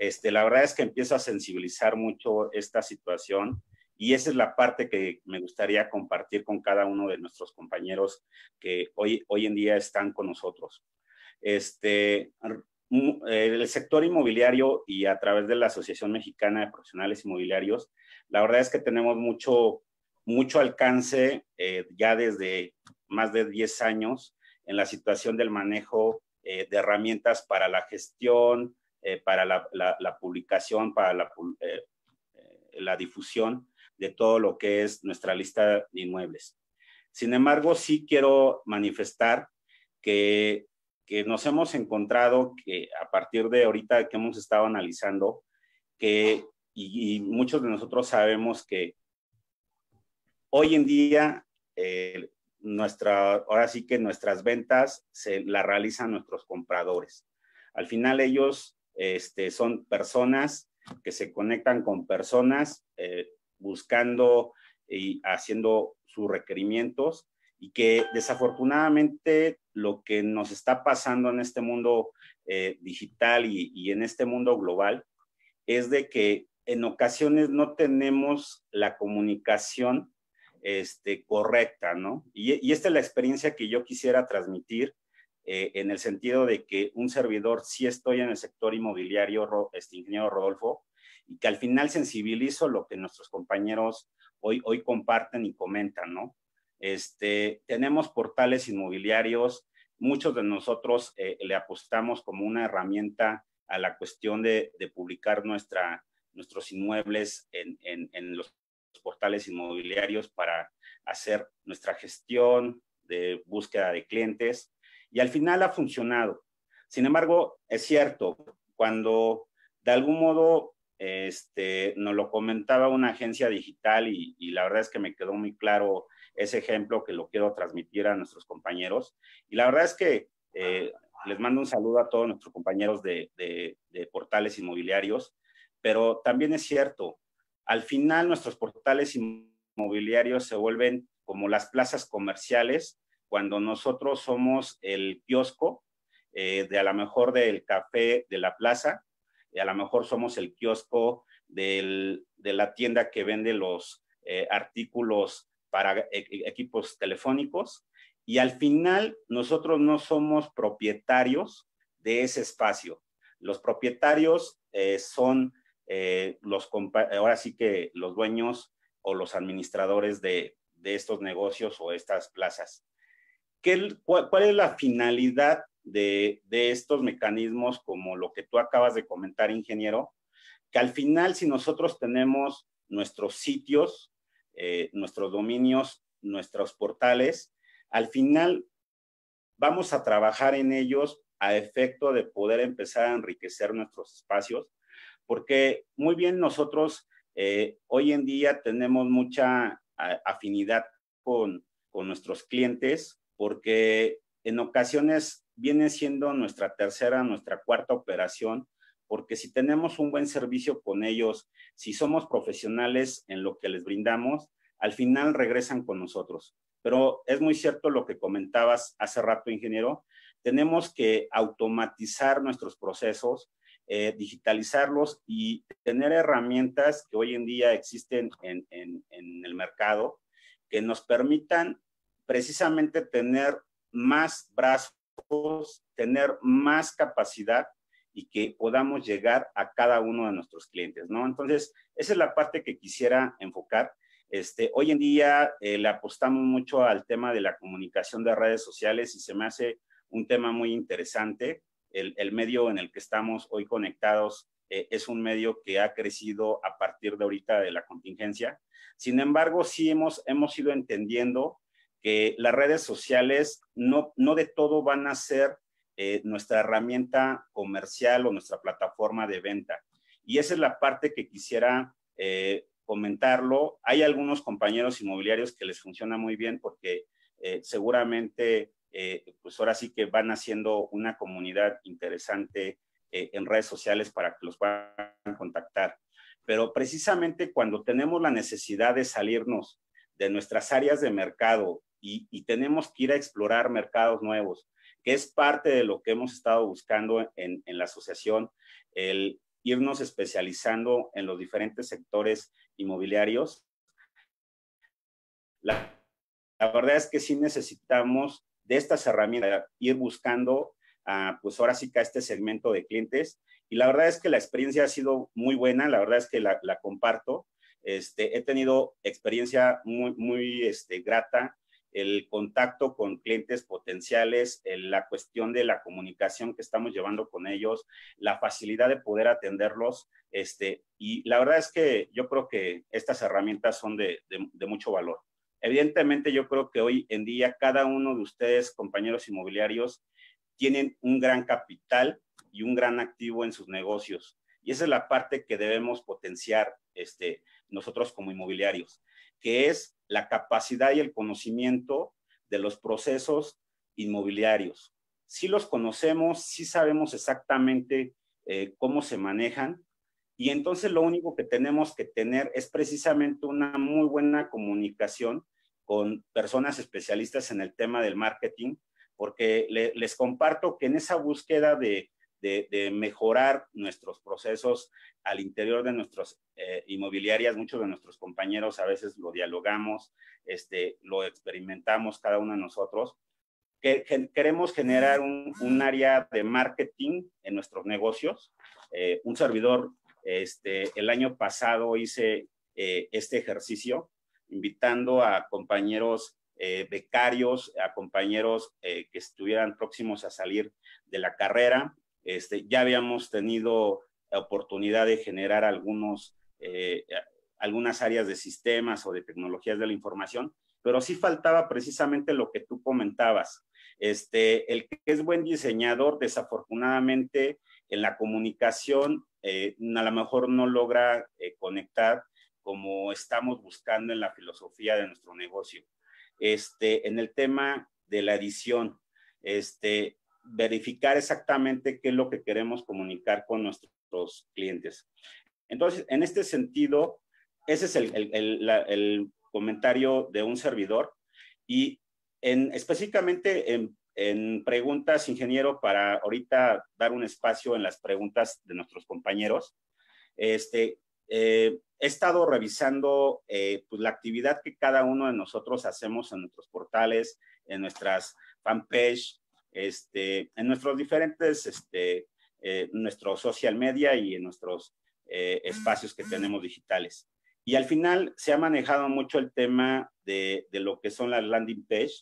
este, la verdad es que empiezo a sensibilizar mucho esta situación y esa es la parte que me gustaría compartir con cada uno de nuestros compañeros que hoy, hoy en día están con nosotros. Este, el sector inmobiliario y a través de la Asociación Mexicana de Profesionales Inmobiliarios, la verdad es que tenemos mucho, mucho alcance eh, ya desde más de 10 años en la situación del manejo eh, de herramientas para la gestión, eh, para la, publicación, para eh, eh, la, difusión de todo lo que es nuestra lista de inmuebles. Sin embargo, sí quiero manifestar que, nos hemos encontrado que a partir de ahorita que hemos estado analizando, que, y, muchos de nosotros sabemos que hoy en día nuestra, ahora sí que nuestras ventas se las realizan nuestros compradores. Al final ellos este, son personas que se conectan con personas eh, buscando y haciendo sus requerimientos y que desafortunadamente lo que nos está pasando en este mundo eh, digital y, en este mundo global es de que en ocasiones no tenemos la comunicación este, correcta, ¿no? y, esta es la experiencia que yo quisiera transmitir eh, en el sentido de que un servidor sí estoy en el sector inmobiliario, este ingeniero Rodolfo, y que al final sensibilizo lo que nuestros compañeros hoy, hoy comparten y comentan, ¿no? Este, tenemos portales inmobiliarios, muchos de nosotros eh, le apostamos como una herramienta a la cuestión de, de publicar nuestra, nuestros inmuebles en, en los portales inmobiliarios para hacer nuestra gestión de búsqueda de clientes y al final ha funcionado. Sin embargo, es cierto, cuando de algún modo este, nos lo comentaba una agencia digital y, la verdad es que me quedó muy claro ese ejemplo que lo quiero transmitir a nuestros compañeros. Y la verdad es que eh, les mando un saludo a todos nuestros compañeros de, de portales inmobiliarios, pero también es cierto, al final nuestros portales inmobiliarios se vuelven como las plazas comerciales cuando nosotros somos el kiosco eh, de a lo mejor del café de la plaza, y a lo mejor somos el kiosco de la tienda que vende los eh, artículos para e, e, equipos telefónicos, y al final nosotros no somos propietarios de ese espacio. Los propietarios eh, son los, ahora sí que los dueños o los administradores de, estos negocios o estas plazas cuál, es la finalidad de, estos mecanismos como lo que tú acabas de comentar, ingeniero? Que al final, si nosotros tenemos nuestros sitios, eh, nuestros dominios, nuestros portales, al final vamos a trabajar en ellos a efecto de poder empezar a enriquecer nuestros espacios, porque muy bien nosotros eh, hoy en día tenemos mucha afinidad con, con, nuestros clientes, porque en ocasiones viene siendo nuestra tercera, nuestra cuarta operación, porque si tenemos un buen servicio con ellos, si somos profesionales en lo que les brindamos, al final regresan con nosotros. Pero es muy cierto lo que comentabas hace rato, ingeniero, tenemos que automatizar nuestros procesos, eh, digitalizarlos y tener herramientas que hoy en día existen en el mercado que nos permitan precisamente tener más brazos, tener más capacidad y que podamos llegar a cada uno de nuestros clientes, ¿no? Entonces, esa es la parte que quisiera enfocar. Este, hoy en día eh, le apostamos mucho al tema de la comunicación de redes sociales y se me hace un tema muy interesante. El, medio en el que estamos hoy conectados eh, es un medio que ha crecido a partir de ahorita de la contingencia. Sin embargo, sí hemos, hemos ido entendiendo que las redes sociales no, no de todo van a ser eh, nuestra herramienta comercial o nuestra plataforma de venta. Y esa es la parte que quisiera eh, comentarlo. Hay algunos compañeros inmobiliarios que les funciona muy bien porque eh, seguramente, pues ahora sí que van haciendo una comunidad interesante en redes sociales para que los puedan contactar. Pero precisamente cuando tenemos la necesidad de salirnos de nuestras áreas de mercado y, tenemos que ir a explorar mercados nuevos, que es parte de lo que hemos estado buscando en, la asociación, el irnos especializando en los diferentes sectores inmobiliarios. La, la verdad es que sí necesitamos de estas herramientas ir buscando, ah, pues ahora sí que a este segmento de clientes. Y la verdad es que la experiencia ha sido muy buena, la verdad es que la, comparto. Este, he tenido experiencia muy, muy este, grata el contacto con clientes potenciales, la cuestión de la comunicación que estamos llevando con ellos, la facilidad de poder atenderlos. Este, y la verdad es que yo creo que estas herramientas son de, mucho valor. Evidentemente yo creo que hoy en día cada uno de ustedes, compañeros inmobiliarios, tienen un gran capital y un gran activo en sus negocios. Y esa es la parte que debemos potenciar este, nosotros como inmobiliarios, que es la capacidad y el conocimiento de los procesos inmobiliarios. Si los conocemos, si sabemos exactamente eh, cómo se manejan y entonces lo único que tenemos que tener es precisamente una muy buena comunicación con personas especialistas en el tema del marketing, porque les comparto que en esa búsqueda de de, mejorar nuestros procesos al interior de nuestras eh, inmobiliarias. Muchos de nuestros compañeros a veces lo dialogamos, este, lo experimentamos cada uno de nosotros. queremos generar un, área de marketing en nuestros negocios. Eh, un servidor, este, el año pasado hice eh, este ejercicio, invitando a compañeros becarios, a compañeros que estuvieran próximos a salir de la carrera, este, ya habíamos tenido la oportunidad de generar algunos, eh, algunas áreas de sistemas o de tecnologías de la información, pero sí faltaba precisamente lo que tú comentabas. Este, el que es buen diseñador, desafortunadamente, en la comunicación eh, a lo mejor no logra eh, conectar como estamos buscando en la filosofía de nuestro negocio. Este, en el tema de la edición, este, verificar exactamente qué es lo que queremos comunicar con nuestros clientes. Entonces, en este sentido, ese es el, comentario de un servidor y en, específicamente en, preguntas, ingeniero, para ahorita dar un espacio en las preguntas de nuestros compañeros. Este, eh, he estado revisando eh, pues, la actividad que cada uno de nosotros hacemos en nuestros portales, en nuestras fanpage, este, en nuestros diferentes, este, eh, nuestro social media y en nuestros eh, espacios que tenemos digitales. Y al final se ha manejado mucho el tema de, lo que son las landing page,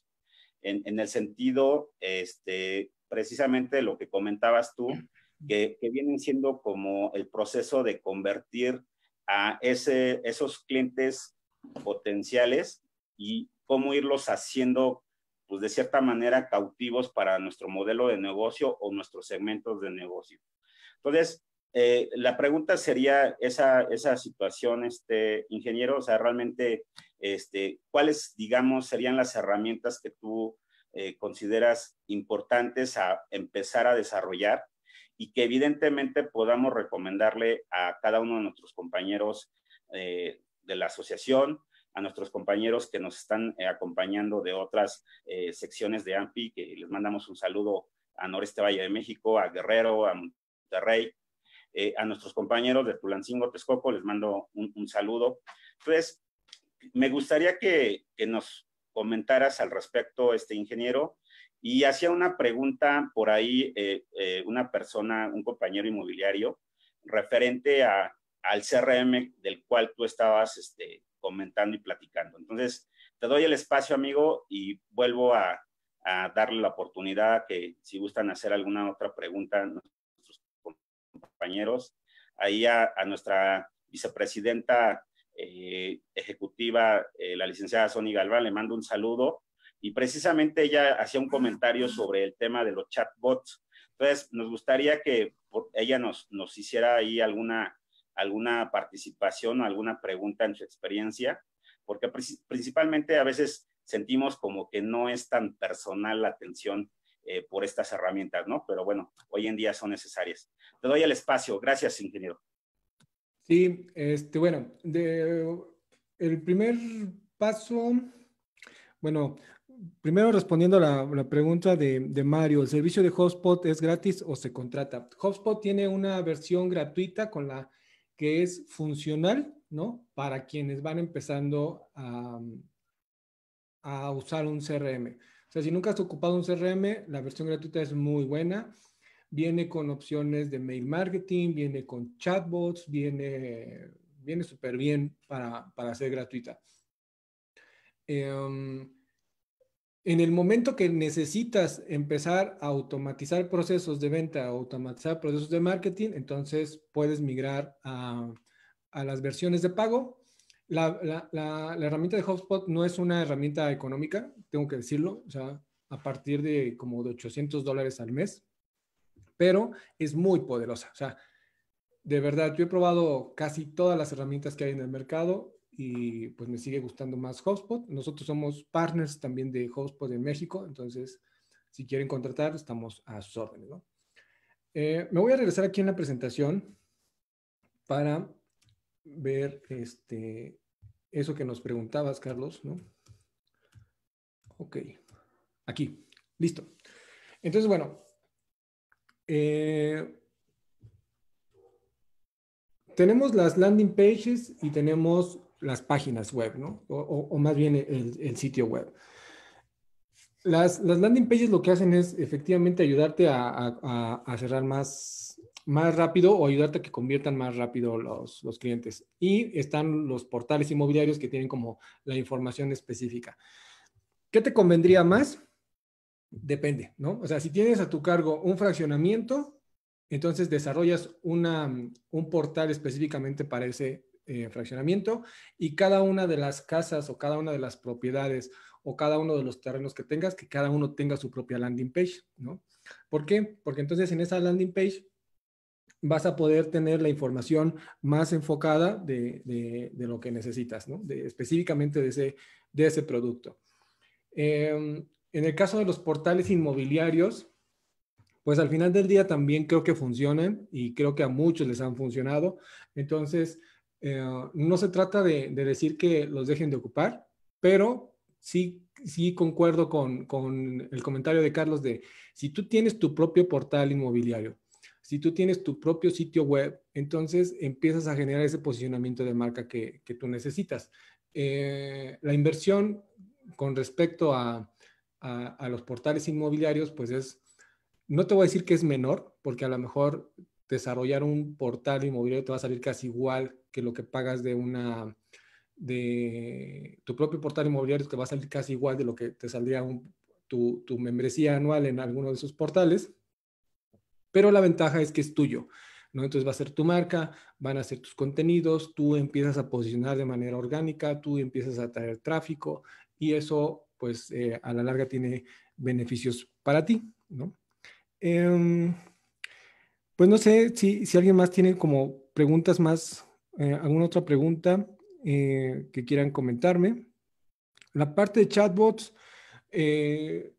en, el sentido, este, precisamente lo que comentabas tú, que, vienen siendo como el proceso de convertir a ese, esos clientes potenciales y cómo irlos haciendo pues de cierta manera cautivos para nuestro modelo de negocio o nuestros segmentos de negocio. Entonces, eh, la pregunta sería esa, situación, este, ingeniero, o sea, realmente, este, ¿cuáles, digamos, serían las herramientas que tú eh, consideras importantes a empezar a desarrollar y que evidentemente podamos recomendarle a cada uno de nuestros compañeros eh, de la asociación a nuestros compañeros que nos están eh, acompañando de otras eh, secciones de AMPI, que les mandamos un saludo a Noreste Valle de México, a Guerrero, a Monterrey, eh, a nuestros compañeros de Tulancingo, Texcoco, les mando un, saludo. Entonces, me gustaría que, nos comentaras al respecto, este ingeniero, y hacía una pregunta por ahí una persona, un compañero inmobiliario, referente a, al CRM del cual tú estabas este, comentando y platicando. Entonces, te doy el espacio, amigo, y vuelvo a, darle la oportunidad que si gustan hacer alguna otra pregunta a nuestros compañeros, ahí a, nuestra vicepresidenta eh, ejecutiva, eh, la licenciada Sonia Galván, le mando un saludo. Y precisamente ella hacía un comentario sobre el tema de los chatbots. Entonces, nos gustaría que ella nos, nos hiciera ahí alguna alguna participación o alguna pregunta en su experiencia, porque principalmente a veces sentimos como que no es tan personal la atención eh, por estas herramientas, ¿no? Pero bueno, hoy en día son necesarias. Te doy el espacio. Gracias, ingeniero. Sí, este, bueno, de, el primer paso, bueno, primero respondiendo a la, pregunta de, Mario, ¿el servicio de Hotspot es gratis o se contrata? hotspot tiene una versión gratuita con la que es funcional, ¿no? Para quienes van empezando a, mm, usar un CRM. O sea, si nunca has ocupado un CRM, la versión gratuita es muy buena. Viene con opciones de mail marketing, viene con chatbots, viene, viene súper bien para, ser gratuita. Em, en el momento que necesitas empezar a automatizar procesos de venta, automatizar procesos de marketing, entonces puedes migrar a, las versiones de pago. La, la, herramienta de HubSpot no es una herramienta económica, tengo que decirlo, o sea, a partir de como de 800 dólares al mes, pero es muy poderosa. O sea, de verdad, yo he probado casi todas las herramientas que hay en el mercado y pues me sigue gustando más Hotspot. Nosotros somos partners también de Hotspot en México, entonces si quieren contratar, estamos a sus órdenes. ¿no? Eh, me voy a regresar aquí en la presentación para ver este, eso que nos preguntabas, Carlos. ¿no? Ok, aquí, listo. Entonces, bueno, eh, tenemos las landing pages y tenemos las páginas web, ¿no? O, más bien el, sitio web. Las, landing pages lo que hacen es efectivamente ayudarte a, cerrar más, más rápido o ayudarte a que conviertan más rápido los, clientes. Y están los portales inmobiliarios que tienen como la información específica. ¿Qué te convendría más? Depende, ¿no? O sea, si tienes a tu cargo un fraccionamiento, entonces desarrollas una, un portal específicamente para ese, eh, fraccionamiento y cada una de las casas o cada una de las propiedades o cada uno de los terrenos que tengas, que cada uno tenga su propia landing page, ¿no? ¿Por qué? Porque entonces en esa landing page vas a poder tener la información más enfocada de, lo que necesitas, ¿no? específicamente de ese, de ese producto. Em, en el caso de los portales inmobiliarios, pues al final del día también creo que funcionan y creo que a muchos les han funcionado. Entonces, eh, no se trata de, decir que los dejen de ocupar, pero sí, sí concuerdo con, el comentario de Carlos de si tú tienes tu propio portal inmobiliario, si tú tienes tu propio sitio web, entonces empiezas a generar ese posicionamiento de marca que, tú necesitas. Eh, la inversión con respecto a, a, los portales inmobiliarios, pues es, no te voy a decir que es menor, porque a lo mejor desarrollar un portal inmobiliario te va a salir casi igual que lo que pagas de una de tu propio portal inmobiliario te va a salir casi igual de lo que te saldría tu, membresía anual en alguno de esos portales, pero la ventaja es que es tuyo, ¿no? Entonces va a ser tu marca, van a ser tus contenidos, tú empiezas a posicionar de manera orgánica, tú empiezas a traer tráfico y eso pues eh, a la larga tiene beneficios para ti, ¿no? Em, pues no sé si, si alguien más tiene como preguntas más eh, alguna otra pregunta eh, que quieran comentarme. La parte de chatbots, eh,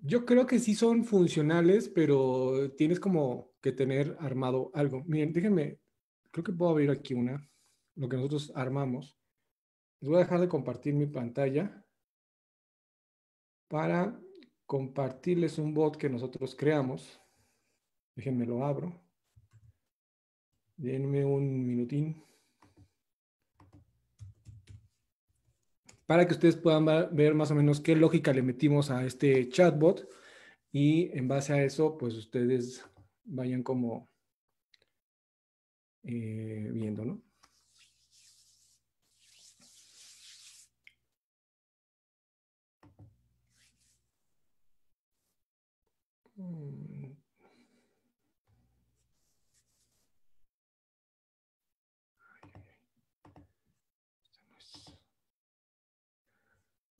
yo creo que sí son funcionales, pero tienes como que tener armado algo. Miren, déjenme, creo que puedo abrir aquí una, lo que nosotros armamos. Les voy a dejar de compartir mi pantalla para compartirles un bot que nosotros creamos. Déjenme lo abro. Denme un minutín. Para que ustedes puedan ver más o menos qué lógica le metimos a este chatbot y en base a eso, pues ustedes vayan como eh, viendo, ¿no? Mm.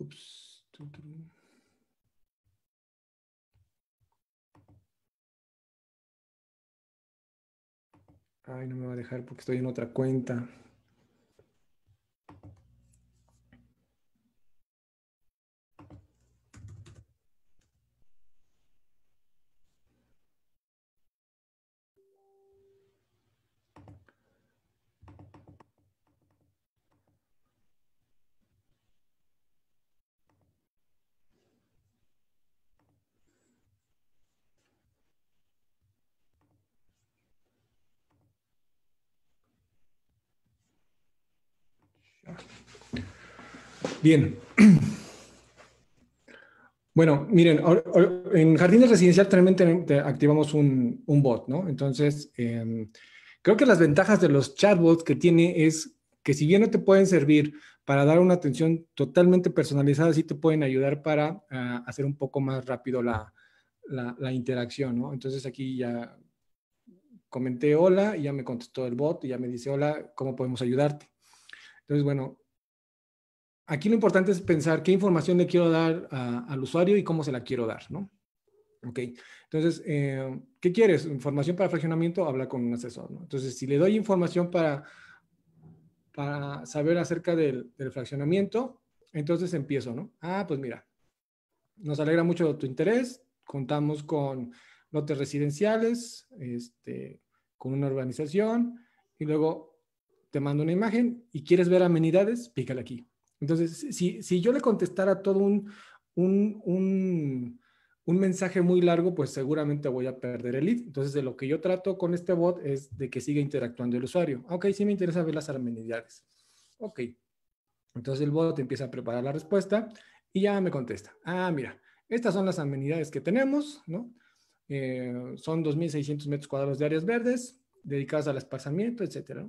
Ups. Ay, no me va a dejar porque estoy en otra cuenta. Bien. Bueno, miren, en jardines residencial también activamos un, bot, ¿no? Entonces, em, creo que las ventajas de los chatbots que tiene es que si bien no te pueden servir para dar una atención totalmente personalizada, sí te pueden ayudar para ah, hacer un poco más rápido la, la, interacción, ¿no? Entonces aquí ya comenté hola y ya me contestó el bot y ya me dice hola, ¿cómo podemos ayudarte? Entonces, bueno, aquí lo importante es pensar qué información le quiero dar al usuario y cómo se la quiero dar, ¿no? Ok, entonces, eh, ¿qué quieres? Información para fraccionamiento, habla con un asesor, ¿no? Entonces, si le doy información para, para saber acerca del, fraccionamiento, entonces empiezo, ¿no? Ah, pues mira, nos alegra mucho tu interés, contamos con lotes residenciales, este, con una organización, y luego te mando una imagen y quieres ver amenidades, pícale aquí. Entonces, si, yo le contestara todo un, un, mensaje muy largo, pues seguramente voy a perder el lead. Entonces, de lo que yo trato con este bot es de que siga interactuando el usuario. Ok, sí me interesa ver las amenidades. Ok. Entonces el bot empieza a preparar la respuesta y ya me contesta. Ah, mira, estas son las amenidades que tenemos, ¿no? Eh, son 2.600 metros cuadrados de áreas verdes, dedicadas al esparcimiento, etcétera.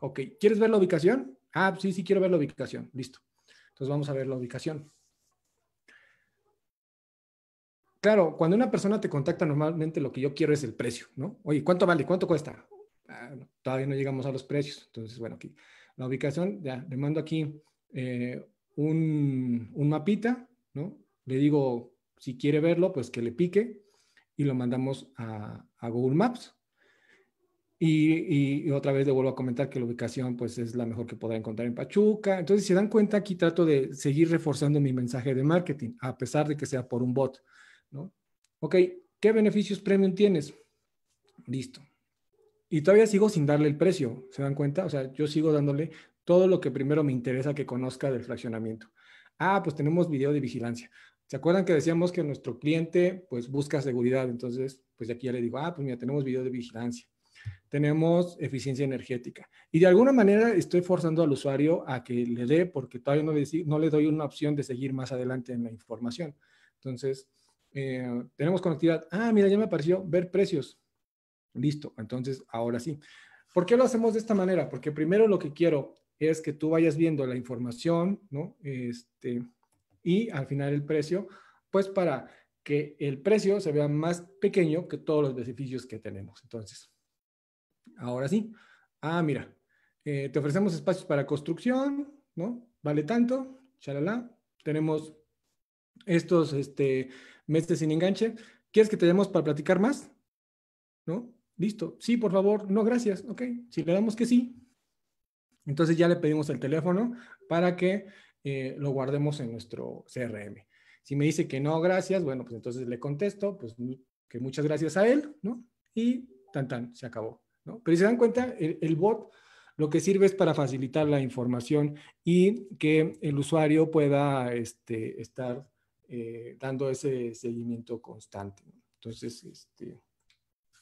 Ok, ¿quieres ver la ubicación? Ah, sí, sí quiero ver la ubicación. Listo. Entonces vamos a ver la ubicación. Claro, cuando una persona te contacta normalmente lo que yo quiero es el precio, ¿no? Oye, ¿cuánto vale? ¿Cuánto cuesta? Ah, todavía no llegamos a los precios. Entonces, bueno, aquí la ubicación, ya, le mando aquí eh, un, mapita, ¿no? Le digo, si quiere verlo, pues que le pique y lo mandamos a Google Maps. Y, otra vez devuelvo a comentar que la ubicación pues es la mejor que podrá encontrar en Pachuca. Entonces, si se dan cuenta, aquí trato de seguir reforzando mi mensaje de marketing, a pesar de que sea por un bot. ¿no? Ok, ¿qué beneficios premium tienes? Listo. Y todavía sigo sin darle el precio, ¿se dan cuenta? O sea, yo sigo dándole todo lo que primero me interesa que conozca del fraccionamiento. Ah, pues tenemos video de vigilancia. ¿Se acuerdan que decíamos que nuestro cliente pues busca seguridad? Entonces, pues aquí ya le digo, ah, pues mira, tenemos video de vigilancia tenemos eficiencia energética. Y de alguna manera estoy forzando al usuario a que le dé, porque todavía no le, no le doy una opción de seguir más adelante en la información. Entonces, eh, tenemos conectividad. Ah, mira, ya me apareció ver precios. Listo, entonces ahora sí. ¿Por qué lo hacemos de esta manera? Porque primero lo que quiero es que tú vayas viendo la información, ¿no? Este, y al final el precio, pues para que el precio se vea más pequeño que todos los beneficios que tenemos. Entonces, ahora sí, ah, mira, eh, te ofrecemos espacios para construcción, ¿no? Vale tanto, chalala, tenemos estos este, meses sin enganche. ¿Quieres que te llamemos para platicar más? ¿No? Listo. Sí, por favor. No, gracias. Ok. Si le damos que sí, entonces ya le pedimos el teléfono para que eh, lo guardemos en nuestro CRM. Si me dice que no, gracias, bueno, pues entonces le contesto, pues que muchas gracias a él, ¿no? Y tan tan, se acabó. Pero si se dan cuenta, el, bot lo que sirve es para facilitar la información y que el usuario pueda este, estar eh, dando ese seguimiento constante. Entonces, este,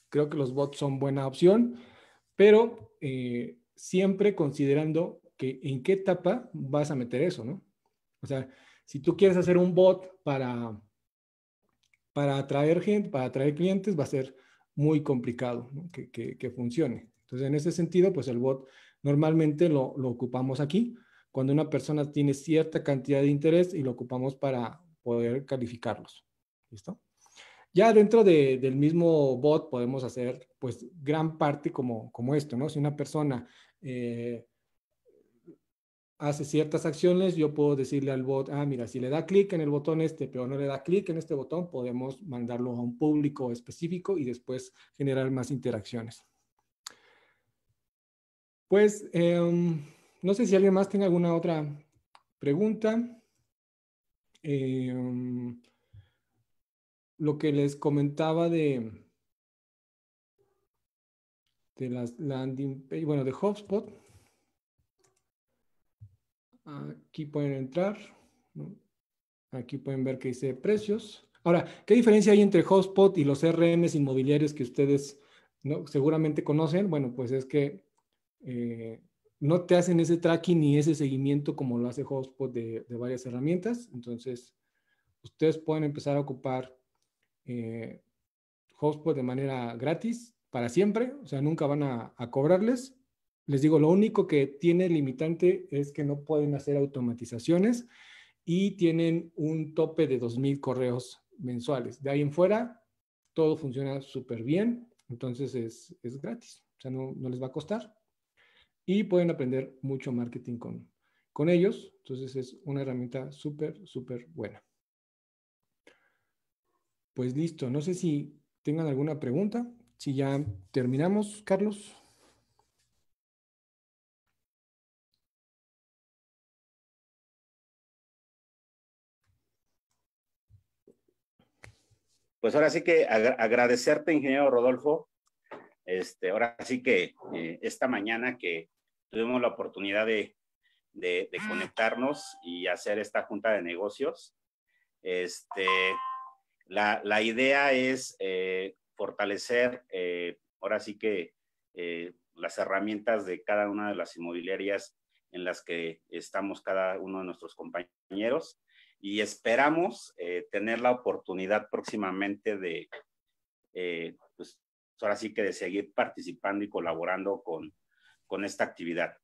creo que los bots son buena opción, pero eh, siempre considerando que en qué etapa vas a meter eso, ¿no? O sea, si tú quieres hacer un bot para, para atraer gente, para atraer clientes, va a ser muy complicado que, que, funcione. Entonces, en ese sentido, pues el bot normalmente lo, lo, ocupamos aquí, cuando una persona tiene cierta cantidad de interés y lo ocupamos para poder calificarlos. ¿Listo? Ya dentro de, del mismo bot podemos hacer pues gran parte como, como esto, ¿no? Si una persona eh, hace ciertas acciones, yo puedo decirle al bot, ah, mira, si le da clic en el botón este, pero no le da clic en este botón, podemos mandarlo a un público específico y después generar más interacciones. Pues, em, no sé si alguien más tiene alguna otra pregunta. Em, lo que les comentaba de, de las landing bueno, de HubSpot, Aquí pueden entrar. Aquí pueden ver que dice precios. Ahora, ¿qué diferencia hay entre Hotspot y los RMs inmobiliarios que ustedes ¿no? seguramente conocen? Bueno, pues es que eh, no te hacen ese tracking ni ese seguimiento como lo hace Hotspot de, varias herramientas. Entonces, ustedes pueden empezar a ocupar eh, Hotspot de manera gratis para siempre. O sea, nunca van a cobrarles les digo, lo único que tiene limitante es que no pueden hacer automatizaciones y tienen un tope de 2.000 correos mensuales. De ahí en fuera, todo funciona súper bien, entonces es, gratis, o sea, no, les va a costar. Y pueden aprender mucho marketing con, con ellos, entonces es una herramienta súper, súper buena. Pues listo, no sé si tengan alguna pregunta, si ya terminamos, Carlos. pues ahora sí que agradecerte, ingeniero Rodolfo, este, ahora sí que eh, esta mañana que tuvimos la oportunidad de, de, ah. conectarnos y hacer esta junta de negocios, este, la, la idea es eh, fortalecer, eh, ahora sí que las herramientas de cada una de las inmobiliarias en las que estamos cada uno de nuestros compañeros y esperamos eh, tener la oportunidad próximamente de, eh, pues ahora sí que de seguir participando y colaborando con, con esta actividad.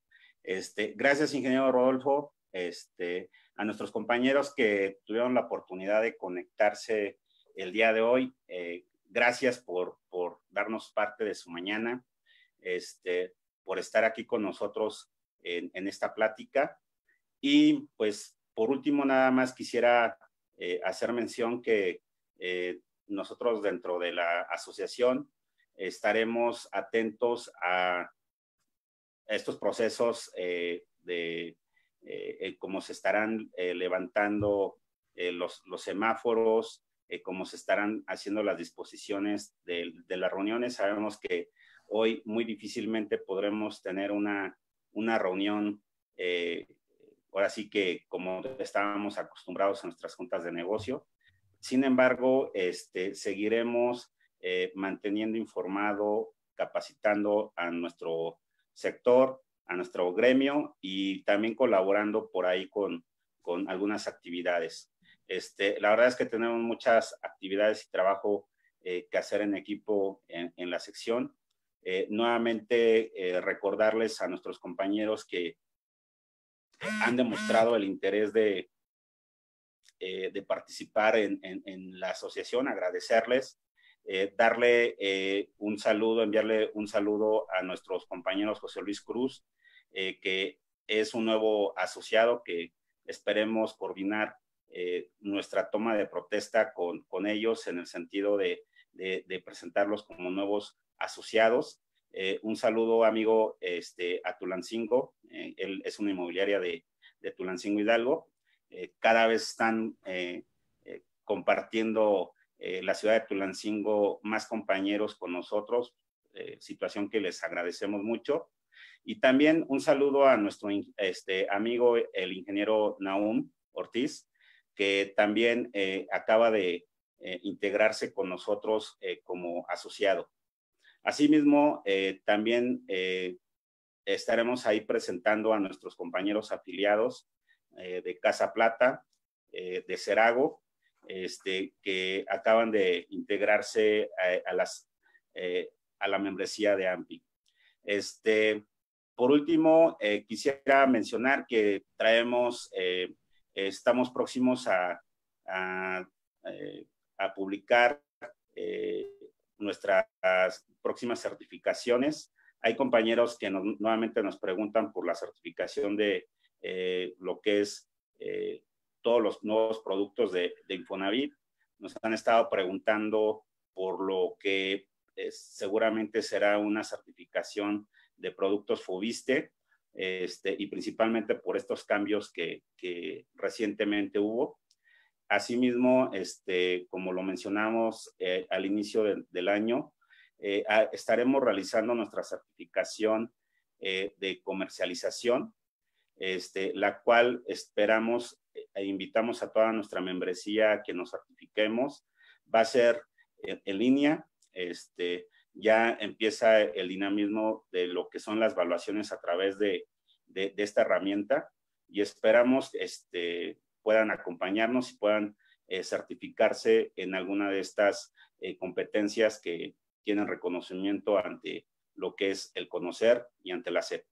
Este, gracias, ingeniero Rodolfo, este, a nuestros compañeros que tuvieron la oportunidad de conectarse el día de hoy. Eh, gracias por, por darnos parte de su mañana, este, por estar aquí con nosotros en, en esta plática. Y pues por último, nada más quisiera eh, hacer mención que eh, nosotros dentro de la asociación estaremos atentos a estos procesos eh, de cómo se estarán levantando los, semáforos, cómo se estarán haciendo las disposiciones de, las reuniones. Sabemos que hoy muy difícilmente podremos tener una, una reunión ahora sí que como estábamos acostumbrados a nuestras juntas de negocio. Sin embargo, este, seguiremos eh, manteniendo informado, capacitando a nuestro sector, a nuestro gremio y también colaborando por ahí con, con algunas actividades. Este, la verdad es que tenemos muchas actividades y trabajo eh, que hacer en equipo en, la sección. Eh, nuevamente recordarles a nuestros compañeros que han demostrado el interés de, eh, de participar en, la asociación, agradecerles, eh, darle eh, un saludo, enviarle un saludo a nuestros compañeros José Luis Cruz, que es un nuevo asociado que esperemos coordinar nuestra toma de protesta con, ellos en el sentido de presentarlos como nuevos asociados eh, un saludo, amigo, este, a Tulancingo. Eh, él es una inmobiliaria de, de Tulancingo Hidalgo. Eh, cada vez están compartiendo la ciudad de Tulancingo más compañeros con nosotros, situación que les agradecemos mucho. Y también un saludo a nuestro este, amigo, el ingeniero Naum Ortiz, que también acaba de integrarse con nosotros como asociado. Asimismo, eh, también eh, estaremos ahí presentando a nuestros compañeros afiliados eh, de Casa Plata, de Cerago, este, que acaban de integrarse a, a la membresía de AMPI. Este, por último, quisiera mencionar que traemos, estamos próximos a, a publicar nuestras próximas certificaciones. Hay compañeros que nuevamente nos preguntan por la certificación de eh, lo que es eh, todos los nuevos productos de, Infonavit. Nos han estado preguntando por lo que eh, seguramente será una certificación de productos Fobiste este, y principalmente por estos cambios que recientemente hubo. Asimismo, este, como lo mencionamos eh, al inicio del, año, eh, estaremos realizando nuestra certificación eh, de comercialización, este, la cual esperamos e invitamos a toda nuestra membresía a que nos certifiquemos. Va a ser en, línea, este, ya empieza el dinamismo de lo que son las evaluaciones a través de, esta herramienta y esperamos este, puedan acompañarnos y puedan eh, certificarse en alguna de estas eh, competencias que tienen reconocimiento ante lo que es el conocer y ante la SEP.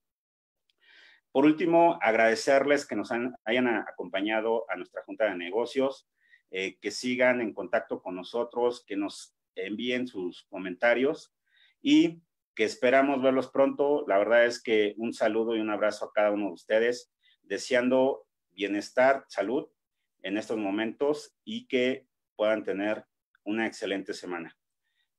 Por último, agradecerles que nos han, hayan acompañado a nuestra Junta de Negocios, eh, que sigan en contacto con nosotros, que nos envíen sus comentarios y que esperamos verlos pronto. La verdad es que un saludo y un abrazo a cada uno de ustedes, deseando bienestar, salud en estos momentos y que puedan tener una excelente semana.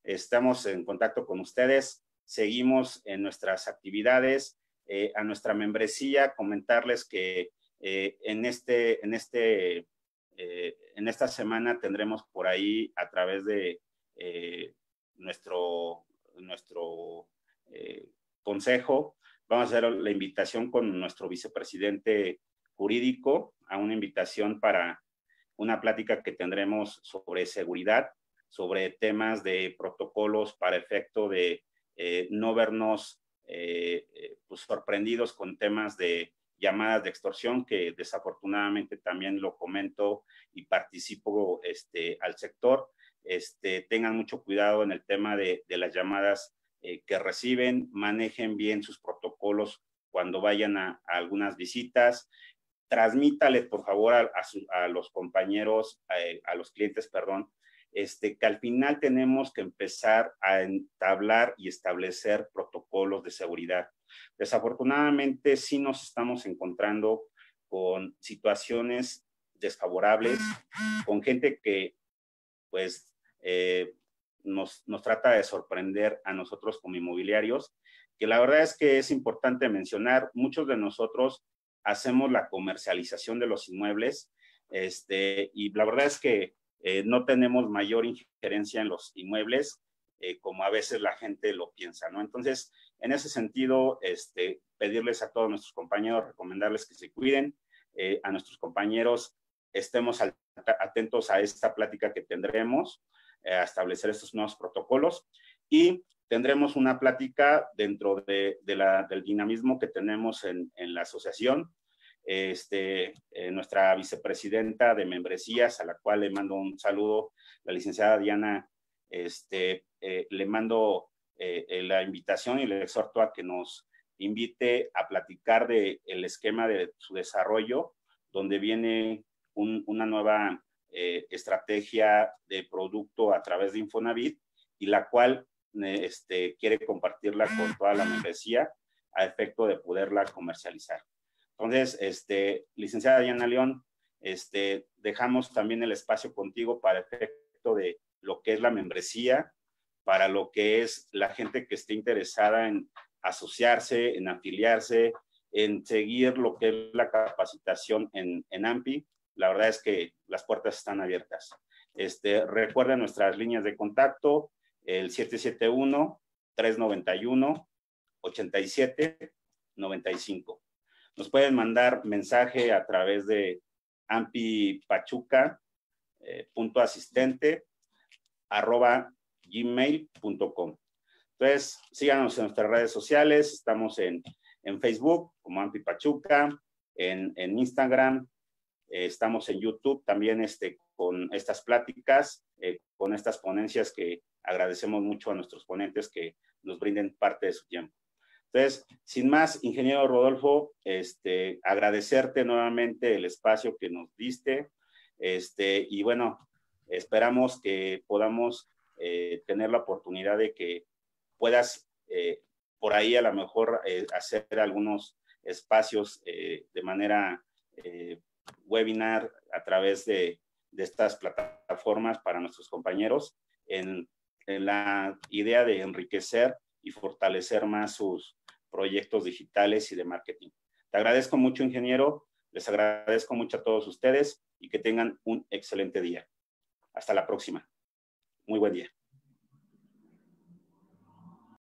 Estamos en contacto con ustedes, seguimos en nuestras actividades, eh, a nuestra membresía, comentarles que eh, en, este, en, este, eh, en esta semana tendremos por ahí a través de nuestro, nuestro consejo, vamos a hacer la invitación con nuestro vicepresidente jurídico a una invitación para una plática que tendremos sobre seguridad, sobre temas de protocolos para efecto de eh, no vernos eh, eh, pues, sorprendidos con temas de llamadas de extorsión, que desafortunadamente también lo comento y participo este, al sector. Este, tengan mucho cuidado en el tema de, las llamadas que reciben, manejen bien sus protocolos cuando vayan a algunas visitas, Transmítale, por favor, a, los compañeros, eh, a, los clientes, perdón, este, que al final tenemos que empezar a entablar y establecer protocolos de seguridad. Desafortunadamente, sí nos estamos encontrando con situaciones desfavorables, con gente que, pues, eh, nos, nos trata de sorprender a nosotros como inmobiliarios, que la verdad es que es importante mencionar, muchos de nosotros hacemos la comercialización de los inmuebles este, y la verdad es que eh, no tenemos mayor injerencia en los inmuebles eh, como a veces la gente lo piensa, ¿no? Entonces, en ese sentido, este, pedirles a todos nuestros compañeros, recomendarles que se cuiden, eh, a nuestros compañeros, estemos atentos a esta plática que tendremos, a establecer estos nuevos protocolos y tendremos una plática dentro de, de la, del dinamismo que tenemos en, en la asociación este, eh, nuestra vicepresidenta de membresías, a la cual le mando un saludo, la licenciada Diana, este, eh, le mando eh, la invitación y le exhorto a que nos invite a platicar del el esquema de su desarrollo, donde viene una nueva estrategia de producto a través de Infonavit y la cual este, quiere compartirla con toda la membresía a efecto de poderla comercializar. Entonces, este, licenciada Diana León, este, dejamos también el espacio contigo para efecto de lo que es la membresía, para lo que es la gente que esté interesada en asociarse, en afiliarse, en seguir lo que es la capacitación en, AMPI. La verdad es que las puertas están abiertas. Este, recuerda nuestras líneas de contacto, el 771-391-8795. Nos pueden mandar mensaje a través de ampipachuca.asistente eh, arroba gmail.com. Entonces, síganos en nuestras redes sociales. Estamos en, Facebook como Ampi Pachuca, en, Instagram, eh, estamos en YouTube también este, con estas pláticas, eh, con estas ponencias que agradecemos mucho a nuestros ponentes que nos brinden parte de su tiempo. Entonces, sin más, ingeniero Rodolfo, este, agradecerte nuevamente el espacio que nos diste. Este, y bueno, esperamos que podamos eh, tener la oportunidad de que puedas eh, por ahí a lo mejor eh, hacer algunos espacios de manera webinar a través de, estas plataformas para nuestros compañeros en la idea de enriquecer y fortalecer más sus, proyectos digitales y de marketing. Te agradezco mucho, ingeniero. Les agradezco mucho a todos ustedes y que tengan un excelente día. Hasta la próxima. Muy buen día.